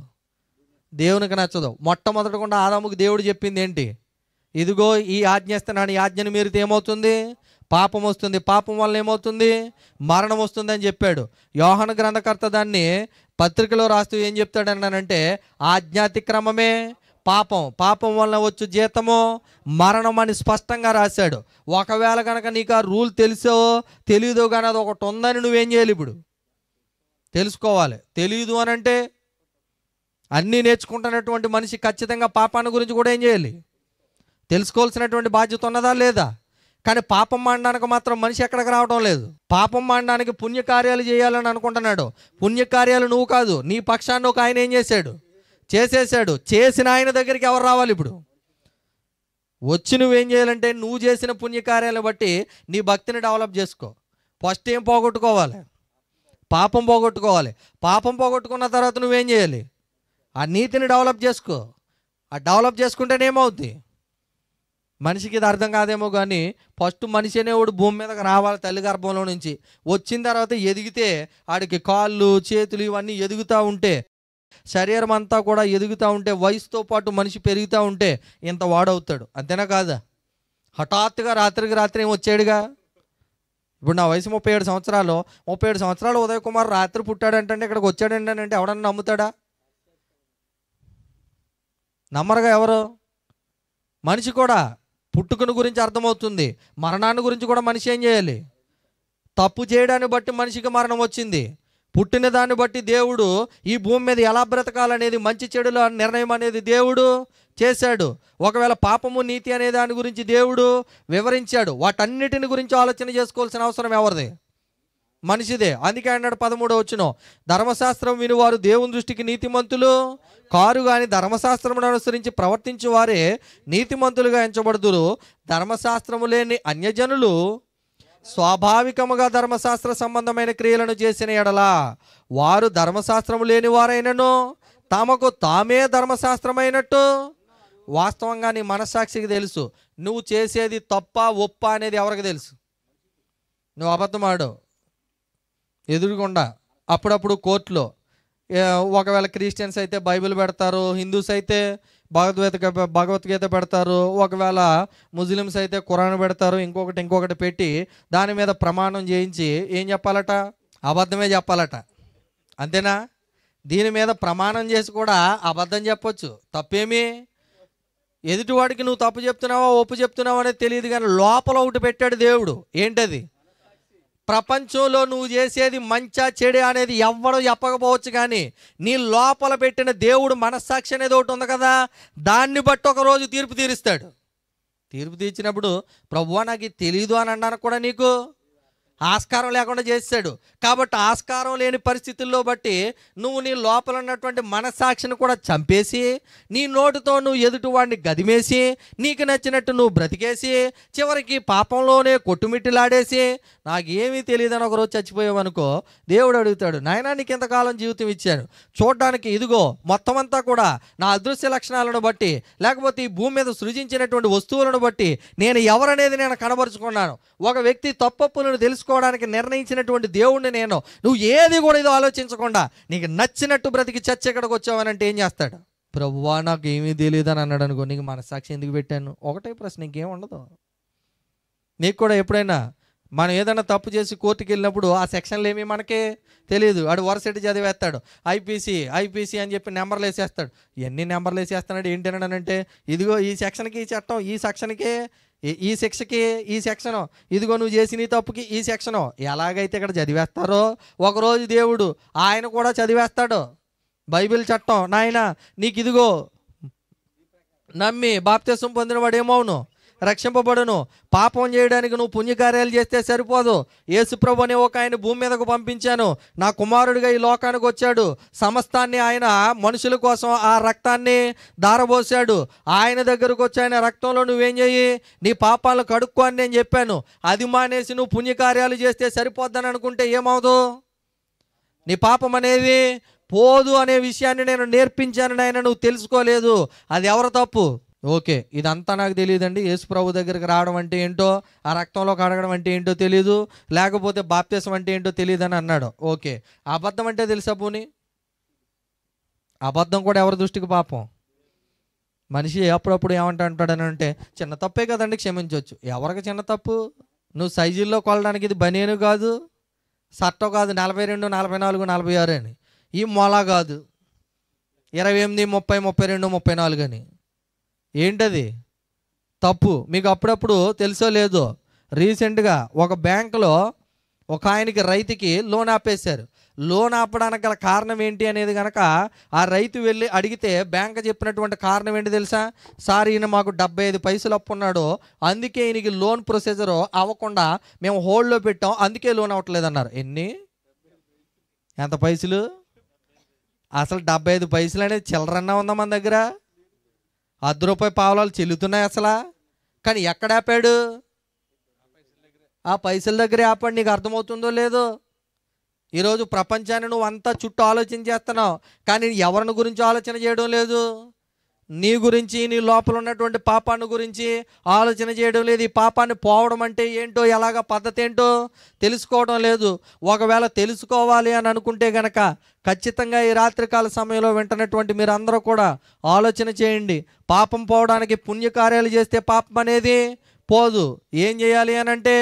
దేవునికి నచ్చదు మొట్టమొదటకుండా ఆదాముకు దేవుడు చెప్పింది ఏంటి ఇదిగో ఈ ఆజ్ఞ ఇస్తున్నాను ఈ ఆజ్ఞను మీరితే ఏమవుతుంది పాపం వస్తుంది పాపం వల్ల ఏమవుతుంది మరణం వస్తుంది అని చెప్పాడు యోహన గ్రంథకర్త దాన్ని పత్రికలో రాస్తూ ఏం చెప్తాడన్నానంటే ఆజ్ఞాతిక్రమమే పాపం పాపం వలన వచ్చు జీతము మరణం అని స్పష్టంగా రాశాడు ఒకవేళ కనుక నీకు ఆ రూల్ తెలుసో తెలియదు కానీ అది ఒకటి ఉందని నువ్వేం చేయాలి ఇప్పుడు తెలుసుకోవాలి తెలియదు అని అంటే అన్నీ నేర్చుకుంటున్నటువంటి మనిషి ఖచ్చితంగా పాపాన్ని గురించి కూడా ఏం చేయాలి తెలుసుకోవాల్సినటువంటి బాధ్యత ఉన్నదా లేదా కానీ పాపం మాండడానికి మాత్రం మనిషి ఎక్కడికి రావడం లేదు పాపం మాండడానికి పుణ్యకార్యాలు చేయాలని అనుకుంటున్నాడు పుణ్యకార్యాలు నువ్వు కాదు నీ పక్షాన్ని ఒక ఆయన ఏం చేశాడు చేసేసాడు చేసిన ఆయన దగ్గరికి ఎవరు రావాలి ఇప్పుడు వచ్చి నువ్వేం చేయాలంటే నువ్వు చేసిన పుణ్యకార్యాలు బట్టి నీ భక్తిని డెవలప్ చేసుకో ఫస్ట్ ఏం పోగొట్టుకోవాలి పాపం పోగొట్టుకోవాలి పాపం పోగొట్టుకున్న తర్వాత నువ్వేం చేయాలి ఆ నీతిని డెవలప్ చేసుకో ఆ డెవలప్ చేసుకుంటేనేమవుద్ది మనిషికి ఇది అర్థం కాదేమో కానీ ఫస్ట్ మనిషి అనేవాడు భూమి మీదకి రావాలి తల్లి గర్భంలో నుంచి వచ్చిన తర్వాత ఎదిగితే ఆడికి కాళ్ళు చేతులు ఇవన్నీ ఎదుగుతూ ఉంటే శరీరం అంతా కూడా ఎదుగుతూ ఉంటే వయసుతో పాటు మనిషి పెరుగుతూ ఉంటే ఇంత వాడవుతాడు అంతేనా కాదా హఠాత్తుగా రాత్రికి రాత్రి ఏం వచ్చాడుగా ఇప్పుడు నా వయసు ముప్పై ఏడు సంవత్సరాలు ముప్పై ఏడు సంవత్సరాలు ఉదయ్ కుమార్ రాత్రి పుట్టాడంటే ఇక్కడికి వచ్చాడంటే అంటే ఎవడన్నా నమ్ముతాడా నమ్మరుగా ఎవరు మనిషి కూడా పుట్టుకుని గురించి అర్థమవుతుంది మరణాన్ని గురించి కూడా మనిషి ఏం చేయాలి తప్పు చేయడాన్ని బట్టి మనిషికి మరణం వచ్చింది పుట్టిన దాన్ని బట్టి దేవుడు ఈ భూమి మీద ఎలా బ్రతకాలనేది మంచి చెడులో నిర్ణయం అనేది దేవుడు చేశాడు ఒకవేళ పాపము నీతి అనే దాని గురించి దేవుడు వివరించాడు వాటన్నిటిని గురించి ఆలోచన చేసుకోవాల్సిన అవసరం ఎవరిది మనిషిదే అందుకే అన్నాడు పదమూడో వచ్చిన ధర్మశాస్త్రం వినివారు దేవుని దృష్టికి నీతిమంతులు కారు కానీ ధర్మశాస్త్రమును అనుసరించి ప్రవర్తించే వారే నీతిమంతులుగా ఎంచబడుతురు ధర్మశాస్త్రము లేని అన్యజనులు స్వాభావికముగా ధర్మశాస్త్ర సంబంధమైన క్రియలను చేసిన ఎడల వారు ధర్మశాస్త్రము లేని వారైనను తమకు తామే ధర్మశాస్త్రమైనట్టు వాస్తవంగా నీ మనస్సాక్షికి తెలుసు నువ్వు చేసేది తప్ప ఒప్ప అనేది ఎవరికి తెలుసు నువ్వు అబద్ధమాడు ఎదురుకుండా అప్పుడప్పుడు కోర్టులో ఒకవేళ క్రిస్టియన్స్ అయితే బైబిల్ పెడతారు హిందూస్ అయితే భగవద్గీత భగవద్గీత పెడతారు ఒకవేళ ముస్లిమ్స్ అయితే కురాన్ పెడతారు ఇంకొకటి ఇంకొకటి పెట్టి దాని మీద ప్రమాణం చేయించి ఏం చెప్పాలట అబద్ధమే చెప్పాలట అంతేనా దీని మీద ప్రమాణం చేసి కూడా అబద్ధం చెప్పొచ్చు తప్పేమి ఎదుటివాడికి నువ్వు తప్పు చెప్తున్నావా ఒప్పు చెప్తున్నావా అనేది తెలియదు కానీ లోపల ఒకటి పెట్టాడు దేవుడు ఏంటది ప్రపంచంలో నువ్వు చేసేది మంచా చెడే అనేది ఎవ్వరూ చెప్పకపోవచ్చు కానీ నీ లోపల పెట్టిన దేవుడు మనస్సాక్షి అనేది ఒకటి ఉంది కదా దాన్ని బట్టి ఒకరోజు తీర్పు తీరుస్తాడు తీర్పు తీర్చినప్పుడు ప్రభువా నాకు తెలియదు అని అన్నాను కూడా నీకు ఆస్కారం లేకుండా చేస్తాడు కాబట్టి ఆస్కారం లేని పరిస్థితుల్లో బట్టి నువ్వు నీ లోపల ఉన్నటువంటి మనస్సాక్షిని కూడా చంపేసి నీ నోటితో నువ్వు ఎదుటివాడిని గదిమేసి నీకు నచ్చినట్టు నువ్వు బ్రతికేసి చివరికి పాపంలోనే కొట్టుమిట్టిలాడేసి నాకేమీ తెలియదని ఒకరోజు చచ్చిపోయావనుకో దేవుడు అడుగుతాడు నాయనా నీకు ఇంతకాలం జీవితం ఇచ్చాను చూడడానికి ఇదిగో మొత్తం అంతా కూడా నా అదృశ్య లక్షణాలను బట్టి లేకపోతే ఈ భూమి మీద సృజించినటువంటి వస్తువులను బట్టి నేను ఎవరనేది నేను కనబరుచుకున్నాను ఒక వ్యక్తి తప్పప్పులను తెలుసుకు చేసుకోవడానికి నిర్ణయించినటువంటి దేవుణ్ణి నేను నువ్వు ఏది కూడా ఇది ఆలోచించకుండా నీకు నచ్చినట్టు బ్రతికి చర్చ ఎక్కడికి వచ్చావనంటే ఏం చేస్తాడు ప్రభువా నాకు ఏమీ అని అన్నాడు అనుకో నీకు మనసాక్షి ఎందుకు పెట్టాను ఒకటే ప్రశ్న ఇంకేం ఉండదు నీకు కూడా ఎప్పుడైనా మనం ఏదైనా తప్పు చేసి కోర్టుకి వెళ్ళినప్పుడు ఆ సెక్షన్లు ఏమీ మనకే తెలియదు వాడు వరసటి చదివేస్తాడు ఐపీసీ ఐపీసీ అని చెప్పి నెంబర్లు వేసేస్తాడు ఎన్ని నెంబర్లు వేసేస్తున్నాడు అంటే ఇదిగో ఈ సెక్షన్కి ఈ చట్టం ఈ సెక్షన్కే ఈ శిక్షకి ఈ శిక్షణం ఇదిగో నువ్వు చేసిన తప్పుకి ఈ శిక్షణం ఎలాగైతే ఇక్కడ చదివేస్తారో ఒకరోజు దేవుడు ఆయన కూడా చదివేస్తాడు బైబిల్ చట్టం నాయన నీకు ఇదిగో నమ్మి బాప్తీసం పొందిన వాడు ఏమవును రక్షింపబడును పాపం చేయడానికి నువ్వు పుణ్యకార్యాలు చేస్తే సరిపోదు యేసుప్రభు అనే ఒక ఆయన భూమి మీదకు పంపించాను నా కుమారుడిగా ఈ లోకానికి వచ్చాడు సమస్తాన్ని ఆయన మనుషుల కోసం ఆ రక్తాన్ని దారబోసాడు ఆయన దగ్గరకు వచ్చి ఆయన రక్తంలో నువ్వేం చేయి నీ పాపాలను కడుక్కో అని నేను చెప్పాను అది మానేసి నువ్వు పుణ్యకార్యాలు చేస్తే సరిపోద్దని అనుకుంటే ఏమవుదు నీ పాపం అనేది పోదు అనే విషయాన్ని నేను నేర్పించాను ఆయన నువ్వు తెలుసుకోలేదు అది ఎవరి తప్పు ఓకే ఇదంతా నాకు తెలియదండి ప్రభు దగ్గరికి రావడం అంటే ఏంటో ఆ రక్తంలో కడగడం అంటే ఏంటో తెలీదు లేకపోతే బాప్తీసం అంటే ఏంటో తెలియదు అని అన్నాడు ఓకే అబద్ధం అంటే తెలుసా పోనీ అబద్ధం కూడా ఎవరి దృష్టికి పాపం మనిషి అప్పుడప్పుడు ఏమంటా అంటాడని అంటే చిన్న తప్పే కదండి క్షమించవచ్చు ఎవరికి చిన్న తప్పు నువ్వు సైజుల్లో కొలడానికి ఇది బనేను కాదు సట్ట కాదు నలభై రెండు నలభై నాలుగు నలభై ఆరు అని ఈ మొలా కాదు ఇరవై ఎనిమిది ముప్పై ముప్పై రెండు ముప్పై నాలుగు అని ఏంటది తప్పు మీకు అప్పుడప్పుడు తెలుసో లేదో రీసెంట్గా ఒక బ్యాంకులో ఒక ఆయనకి రైతుకి లోన్ ఆపేశారు లోన్ ఆపడానికి గల కారణం ఏంటి అనేది కనుక ఆ రైతు వెళ్ళి అడిగితే బ్యాంక్ చెప్పినటువంటి కారణం ఏంటి తెలుసా సార్ ఈయన మాకు డెబ్బై ఐదు పైసలు ఉన్నాడు అందుకే ఈయనకి లోన్ ప్రొసీజర్ అవ్వకుండా మేము హోల్డ్లో పెట్టాం అందుకే లోన్ అవ్వట్లేదన్నారు ఎన్ని ఎంత పైసలు అసలు డెబ్బై ఐదు పైసలు అనేది చిల్లరన్నా ఉందా మన దగ్గర అర్ధ రూపాయి పావులాలు చెల్లుతున్నాయి అసలా కానీ ఎక్కడ ఆపాడు ఆ పైసల దగ్గర ఆపాడు నీకు అర్థమవుతుందో లేదో ఈరోజు ప్రపంచాన్ని నువ్వు అంతా చుట్టూ ఆలోచన చేస్తున్నావు కానీ ఎవరిని గురించి ఆలోచన చేయడం లేదు నీ గురించి నీ లోపల ఉన్నటువంటి పాపాన్ని గురించి ఆలోచన చేయడం లేదు ఈ పాపాన్ని పోవడం అంటే ఏంటో ఎలాగ పద్ధతి ఏంటో తెలుసుకోవడం లేదు ఒకవేళ తెలుసుకోవాలి అని అనుకుంటే గనక ఖచ్చితంగా ఈ రాత్రికాల సమయంలో వింటున్నటువంటి మీరందరూ కూడా ఆలోచన చేయండి పాపం పోవడానికి పుణ్యకార్యాలు చేస్తే పాపం అనేది పోదు ఏం చేయాలి అని అంటే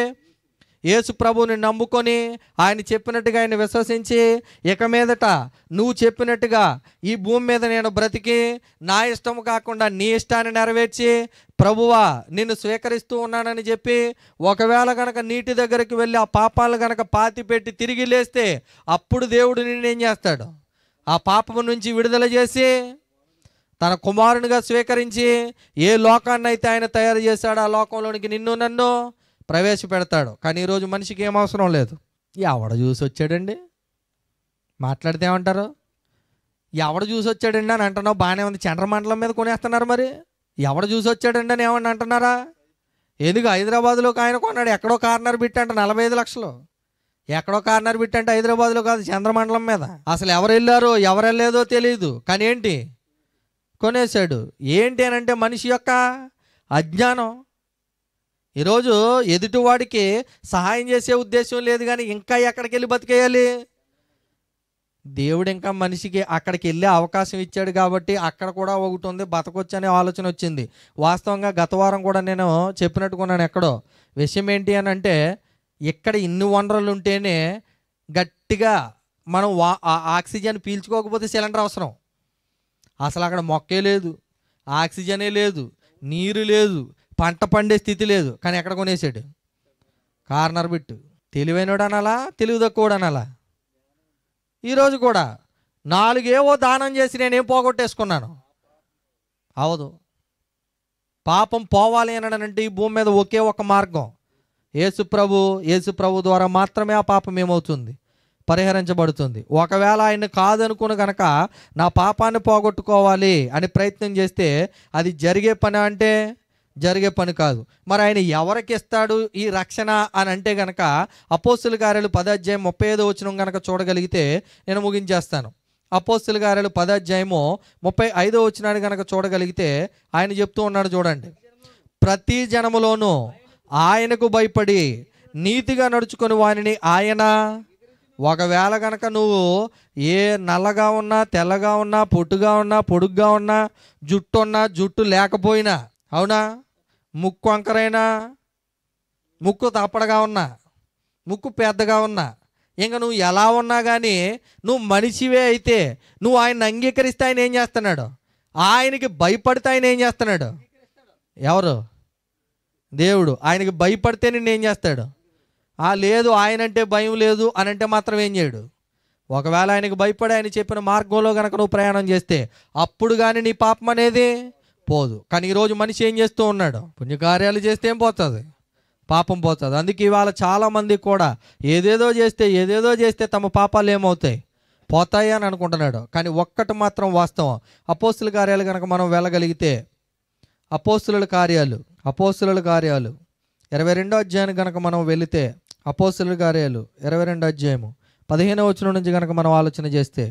యేసు ప్రభువుని నమ్ముకొని ఆయన చెప్పినట్టుగా ఆయన విశ్వసించి ఇక మీదట నువ్వు చెప్పినట్టుగా ఈ భూమి మీద నేను బ్రతికి నా ఇష్టం కాకుండా నీ ఇష్టాన్ని నెరవేర్చి ప్రభువా నిన్ను స్వీకరిస్తూ ఉన్నానని చెప్పి ఒకవేళ కనుక నీటి దగ్గరికి వెళ్ళి ఆ పాపాలు కనుక పాతి పెట్టి తిరిగి లేస్తే అప్పుడు దేవుడు నిన్ను ఏం చేస్తాడు ఆ పాపము నుంచి విడుదల చేసి తన కుమారునిగా స్వీకరించి ఏ లోకాన్నైతే ఆయన తయారు చేశాడో ఆ లోకంలోనికి నిన్ను నన్ను ప్రవేశపెడతాడు కానీ ఈరోజు మనిషికి ఏం అవసరం లేదు ఎవడ చూసి వచ్చాడండి మాట్లాడితే ఏమంటారు ఎవడ చూసి వచ్చాడండి అని అంటున్నావు బాగానే ఉంది చంద్రమండలం మీద కొనేస్తున్నారు మరి ఎవడ చూసి వచ్చాడండి అని ఏమన్నా అంటున్నారా ఎందుకు హైదరాబాద్లో ఆయన కొన్నాడు ఎక్కడో కార్నర్ బిట్ అంటే నలభై ఐదు లక్షలు ఎక్కడో కార్నర్ బిట్ అంటే హైదరాబాద్లో కాదు చంద్రమండలం మీద అసలు ఎవరు వెళ్ళారో ఎవరు వెళ్ళేదో తెలియదు కానీ ఏంటి కొనేశాడు ఏంటి అని అంటే మనిషి యొక్క అజ్ఞానం ఈరోజు ఎదుటివాడికి సహాయం చేసే ఉద్దేశం లేదు కానీ ఇంకా ఎక్కడికి వెళ్ళి బతికేయాలి దేవుడు ఇంకా మనిషికి అక్కడికి వెళ్ళే అవకాశం ఇచ్చాడు కాబట్టి అక్కడ కూడా ఒకటి ఉంది బతకొచ్చు అనే ఆలోచన వచ్చింది వాస్తవంగా గత వారం కూడా నేను చెప్పినట్టుకున్నాను ఎక్కడో విషయం ఏంటి అని అంటే ఇక్కడ ఇన్ని వనరులు ఉంటేనే గట్టిగా మనం వా ఆక్సిజన్ పీల్చుకోకపోతే సిలిండర్ అవసరం అసలు అక్కడ మొక్కే లేదు ఆక్సిజనే లేదు నీరు లేదు పంట పండే స్థితి లేదు కానీ ఎక్కడ కొనేసాడు కార్నర్ బిట్టు తెలివైనడు అనాలా తెలివి తక్కువడు అనాలా ఈరోజు కూడా నాలుగేవో దానం చేసి నేనేం పోగొట్టేసుకున్నాను అవదు పాపం పోవాలి అనడానంటే ఈ భూమి మీద ఒకే ఒక మార్గం యేసు ప్రభు ప్రభు ద్వారా మాత్రమే ఆ పాపం ఏమవుతుంది పరిహరించబడుతుంది ఒకవేళ ఆయన కాదనుకుని కనుక నా పాపాన్ని పోగొట్టుకోవాలి అని ప్రయత్నం చేస్తే అది జరిగే పని అంటే జరిగే పని కాదు మరి ఆయన ఎవరికి ఇస్తాడు ఈ రక్షణ అని అంటే గనక అపోస్తుల గారెలు పదాధ్యాయం ముప్పై ఐదో వచ్చిన గనక చూడగలిగితే నేను ముగించేస్తాను అపోస్తుల గారెలు పదాధ్యాయము ముప్పై ఐదో వచ్చినాడు గనక చూడగలిగితే ఆయన చెప్తూ ఉన్నాడు చూడండి ప్రతి జనములోనూ ఆయనకు భయపడి నీతిగా నడుచుకుని వానిని ఆయన ఒకవేళ కనుక నువ్వు ఏ నల్లగా ఉన్నా తెల్లగా ఉన్నా పొట్టుగా ఉన్నా పొడుగ్గా ఉన్నా జుట్టు ఉన్నా జుట్టు లేకపోయినా అవునా ముక్కు వంకరైనా ముక్కు తప్పడగా ఉన్నా ముక్కు పెద్దగా ఉన్నా ఇంకా నువ్వు ఎలా ఉన్నా కానీ నువ్వు మనిషివే అయితే నువ్వు ఆయన అంగీకరిస్తే ఆయన ఏం చేస్తున్నాడు ఆయనకి భయపడితే ఆయన ఏం చేస్తున్నాడు ఎవరు దేవుడు ఆయనకి భయపడితే నేను ఏం చేస్తాడు ఆ లేదు ఆయన అంటే భయం లేదు అని అంటే మాత్రం ఏం చేయడు ఒకవేళ ఆయనకు భయపడి ఆయన చెప్పిన మార్గంలో కనుక నువ్వు ప్రయాణం చేస్తే అప్పుడు కానీ నీ పాపం అనేది పోదు కానీ ఈరోజు మనిషి ఏం చేస్తూ ఉన్నాడు పుణ్యకార్యాలు చేస్తే ఏం పోతుంది పాపం పోతుంది అందుకే ఇవాళ చాలామంది కూడా ఏదేదో చేస్తే ఏదేదో చేస్తే తమ పాపాలు ఏమవుతాయి పోతాయి అని అనుకుంటున్నాడు కానీ ఒక్కటి మాత్రం వాస్తవం అపోస్తుల కార్యాలు కనుక మనం వెళ్ళగలిగితే అపోస్తుల కార్యాలు అపోస్తుల కార్యాలు ఇరవై రెండో అధ్యాయం కనుక మనం వెళితే అపోస్తుల కార్యాలు ఇరవై రెండో అధ్యాయము పదిహేనవ వచ్చిన నుంచి కనుక మనం ఆలోచన చేస్తే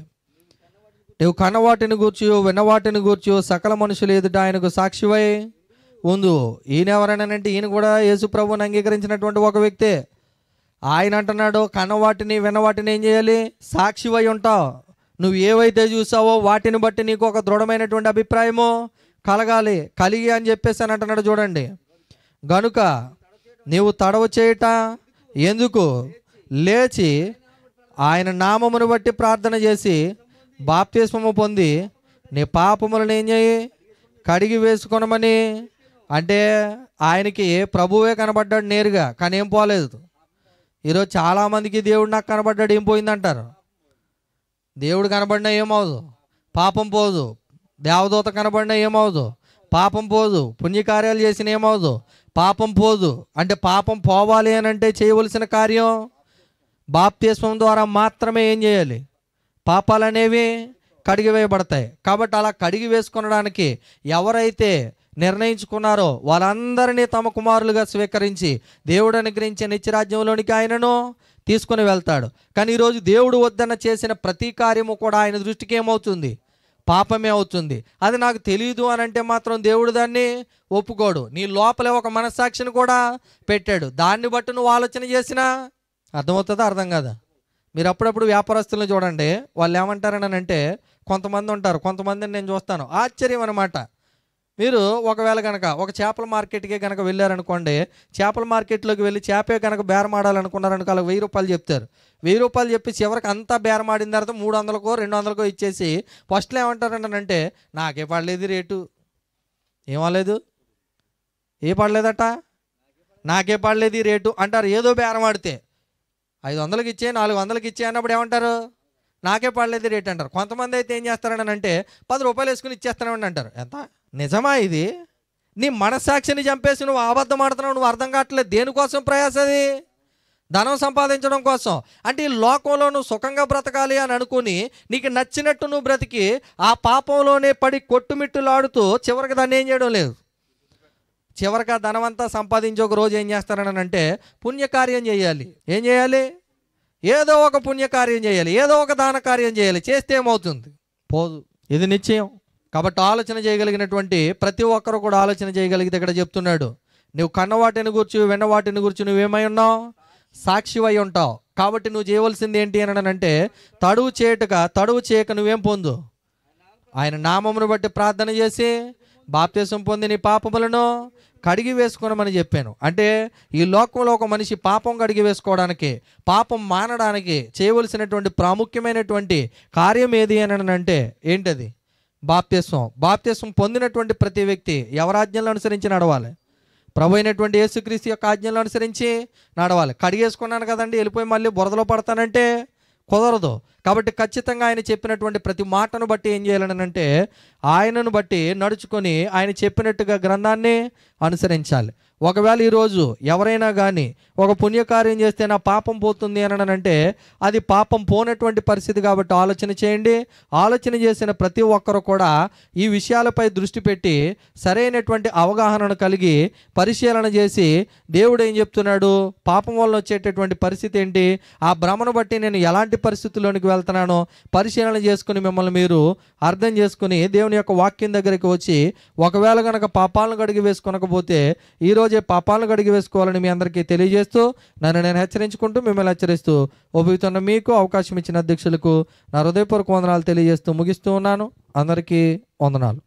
నీవు కనవాటిని గూర్చియో వినవాటిని గూర్చియో సకల మనుషులు ఎదుట ఆయనకు సాక్షివై ఉందు ఈయన ఎవరైనా అంటే ఈయన కూడా ప్రభుని అంగీకరించినటువంటి ఒక వ్యక్తే ఆయన అంటున్నాడు కనవాటిని వినవాటిని ఏం చేయాలి సాక్షివై ఉంటావు నువ్వు ఏవైతే చూసావో వాటిని బట్టి నీకు ఒక దృఢమైనటువంటి అభిప్రాయము కలగాలి కలిగి అని చెప్పేసి అని అంటున్నాడు చూడండి గనుక నీవు తడవ చేయట ఎందుకు లేచి ఆయన నామమును బట్టి ప్రార్థన చేసి బాప్తిస్మము పొంది నీ పాపములను ఏం చేయి కడిగి వేసుకునమని అంటే ఆయనకి ప్రభువే కనబడ్డాడు నేరుగా కానీ ఏం పోలేదు ఈరోజు చాలామందికి దేవుడు నాకు కనబడ్డాడు ఏం పోయిందంటారు దేవుడు కనబడినా ఏమవుదు పాపం పోదు దేవదూత కనబడినా ఏమవుదు పాపం పోదు పుణ్యకార్యాలు చేసిన ఏమవుదు పాపం పోదు అంటే పాపం పోవాలి అని అంటే చేయవలసిన కార్యం బాప్తిస్వం ద్వారా మాత్రమే ఏం చేయాలి పాపాలనేవి కడిగివేయబడతాయి కాబట్టి అలా కడిగి వేసుకునడానికి ఎవరైతే నిర్ణయించుకున్నారో వాళ్ళందరినీ తమ కుమారులుగా స్వీకరించి దేవుడు అనుగ్రహించే నిత్యరాజ్యంలోనికి ఆయనను తీసుకుని వెళ్తాడు కానీ ఈరోజు దేవుడు వద్దన చేసిన ప్రతి కార్యము కూడా ఆయన దృష్టికి ఏమవుతుంది పాపమే అవుతుంది అది నాకు తెలియదు అని అంటే మాత్రం దేవుడు దాన్ని ఒప్పుకోడు నీ లోపలే ఒక మనస్సాక్షిని కూడా పెట్టాడు దాన్ని బట్టి నువ్వు ఆలోచన చేసినా అర్థమవుతుందా అర్థం కదా మీరు అప్పుడప్పుడు వ్యాపారస్తులను చూడండి వాళ్ళు ఏమంటారని అంటే కొంతమంది ఉంటారు కొంతమందిని నేను చూస్తాను ఆశ్చర్యం అనమాట మీరు ఒకవేళ కనుక ఒక చేపల మార్కెట్కే కనుక వెళ్ళారనుకోండి చేపల మార్కెట్లోకి వెళ్ళి చేపే కనుక బేరమాడాలనుకున్నారనుకో అలా వెయ్యి రూపాయలు చెప్తారు వెయ్యి రూపాయలు చెప్పి చివరికి అంతా బేరమాడిన తర్వాత మూడు వందలకో రెండు వందలకో ఇచ్చేసి ఫస్ట్లో అంటే నాకే పడలేదు రేటు ఏమలేదు ఏ పడలేదట నాకే పడలేదు ఈ రేటు అంటారు ఏదో బేరమాడితే ఐదు వందలకి ఇచ్చే నాలుగు వందలకి ఇచ్చే అన్నప్పుడు ఏమంటారు నాకే పడలేదు రేట్ అంటారు కొంతమంది అయితే ఏం చేస్తారని అంటే పది రూపాయలు వేసుకుని ఇచ్చేస్తానని అంటారు ఎంత నిజమా ఇది నీ మనస్సాక్షిని చంపేసి నువ్వు అబద్ధం ఆడుతున్నావు నువ్వు అర్థం కావట్లేదు దేనికోసం ప్రయాస అది ధనం సంపాదించడం కోసం అంటే ఈ లోకంలో నువ్వు సుఖంగా బ్రతకాలి అని అనుకుని నీకు నచ్చినట్టు నువ్వు బ్రతికి ఆ పాపంలోనే పడి కొట్టుమిట్టులాడుతూ చివరికి దాన్ని ఏం చేయడం లేదు చివరిగా ధనమంతా సంపాదించి ఒక రోజు ఏం చేస్తారని అంటే పుణ్యకార్యం చేయాలి ఏం చేయాలి ఏదో ఒక పుణ్యకార్యం చేయాలి ఏదో ఒక దాన కార్యం చేయాలి చేస్తే ఏమవుతుంది పోదు ఇది నిశ్చయం కాబట్టి ఆలోచన చేయగలిగినటువంటి ప్రతి ఒక్కరు కూడా ఆలోచన చేయగలిగితే ఇక్కడ చెప్తున్నాడు నువ్వు కన్నవాటిని గురించి విన్నవాటిని గురించి నువ్వేమై ఉన్నావు సాక్షివై ఉంటావు కాబట్టి నువ్వు చేయవలసింది ఏంటి అని అంటే తడువు చేయటక తడువు చేయక నువ్వేం పొందు ఆయన నామమును బట్టి ప్రార్థన చేసి బాప్తీసం పొంది నీ పాపములను కడిగి వేసుకోనమని చెప్పాను అంటే ఈ లోకంలో ఒక మనిషి పాపం కడిగి వేసుకోవడానికి పాపం మానడానికి చేయవలసినటువంటి ప్రాముఖ్యమైనటువంటి కార్యం ఏది అని అంటే ఏంటది బాప్త్యస్వం బాప్త్యస్వం పొందినటువంటి ప్రతి వ్యక్తి ఎవరాజ్ఞలు అనుసరించి నడవాలి ప్రభు అయినటువంటి యేసుక్రీస్తు యొక్క ఆజ్ఞలు అనుసరించి నడవాలి కడిగేసుకున్నాను కదండి వెళ్ళిపోయి మళ్ళీ బురదలో పడతానంటే కుదరదు కాబట్టి ఖచ్చితంగా ఆయన చెప్పినటువంటి ప్రతి మాటను బట్టి ఏం చేయాలని అంటే ఆయనను బట్టి నడుచుకొని ఆయన చెప్పినట్టుగా గ్రంథాన్ని అనుసరించాలి ఒకవేళ ఈరోజు ఎవరైనా కానీ ఒక పుణ్యకార్యం చేస్తే నా పాపం పోతుంది అని అంటే అది పాపం పోనటువంటి పరిస్థితి కాబట్టి ఆలోచన చేయండి ఆలోచన చేసిన ప్రతి ఒక్కరు కూడా ఈ విషయాలపై దృష్టి పెట్టి సరైనటువంటి అవగాహనను కలిగి పరిశీలన చేసి దేవుడు ఏం చెప్తున్నాడు పాపం వల్ల వచ్చేటటువంటి పరిస్థితి ఏంటి ఆ భ్రమను బట్టి నేను ఎలాంటి పరిస్థితుల్లోనికి వెళ్తున్నానో పరిశీలన చేసుకుని మిమ్మల్ని మీరు అర్థం చేసుకుని దేవుని యొక్క వాక్యం దగ్గరికి వచ్చి ఒకవేళ కనుక పాపాలను కడిగి వేసుకొనకపోతే ఈరోజు రోజే పాపాలను గడిగి వేసుకోవాలని మీ అందరికీ తెలియజేస్తూ నన్ను నేను హెచ్చరించుకుంటూ మిమ్మల్ని హెచ్చరిస్తూ ఒబుతున్న మీకు అవకాశం ఇచ్చిన అధ్యక్షులకు నా హృదయపూర్వక వందనాలు తెలియజేస్తూ ముగిస్తూ ఉన్నాను అందరికీ వందనాలు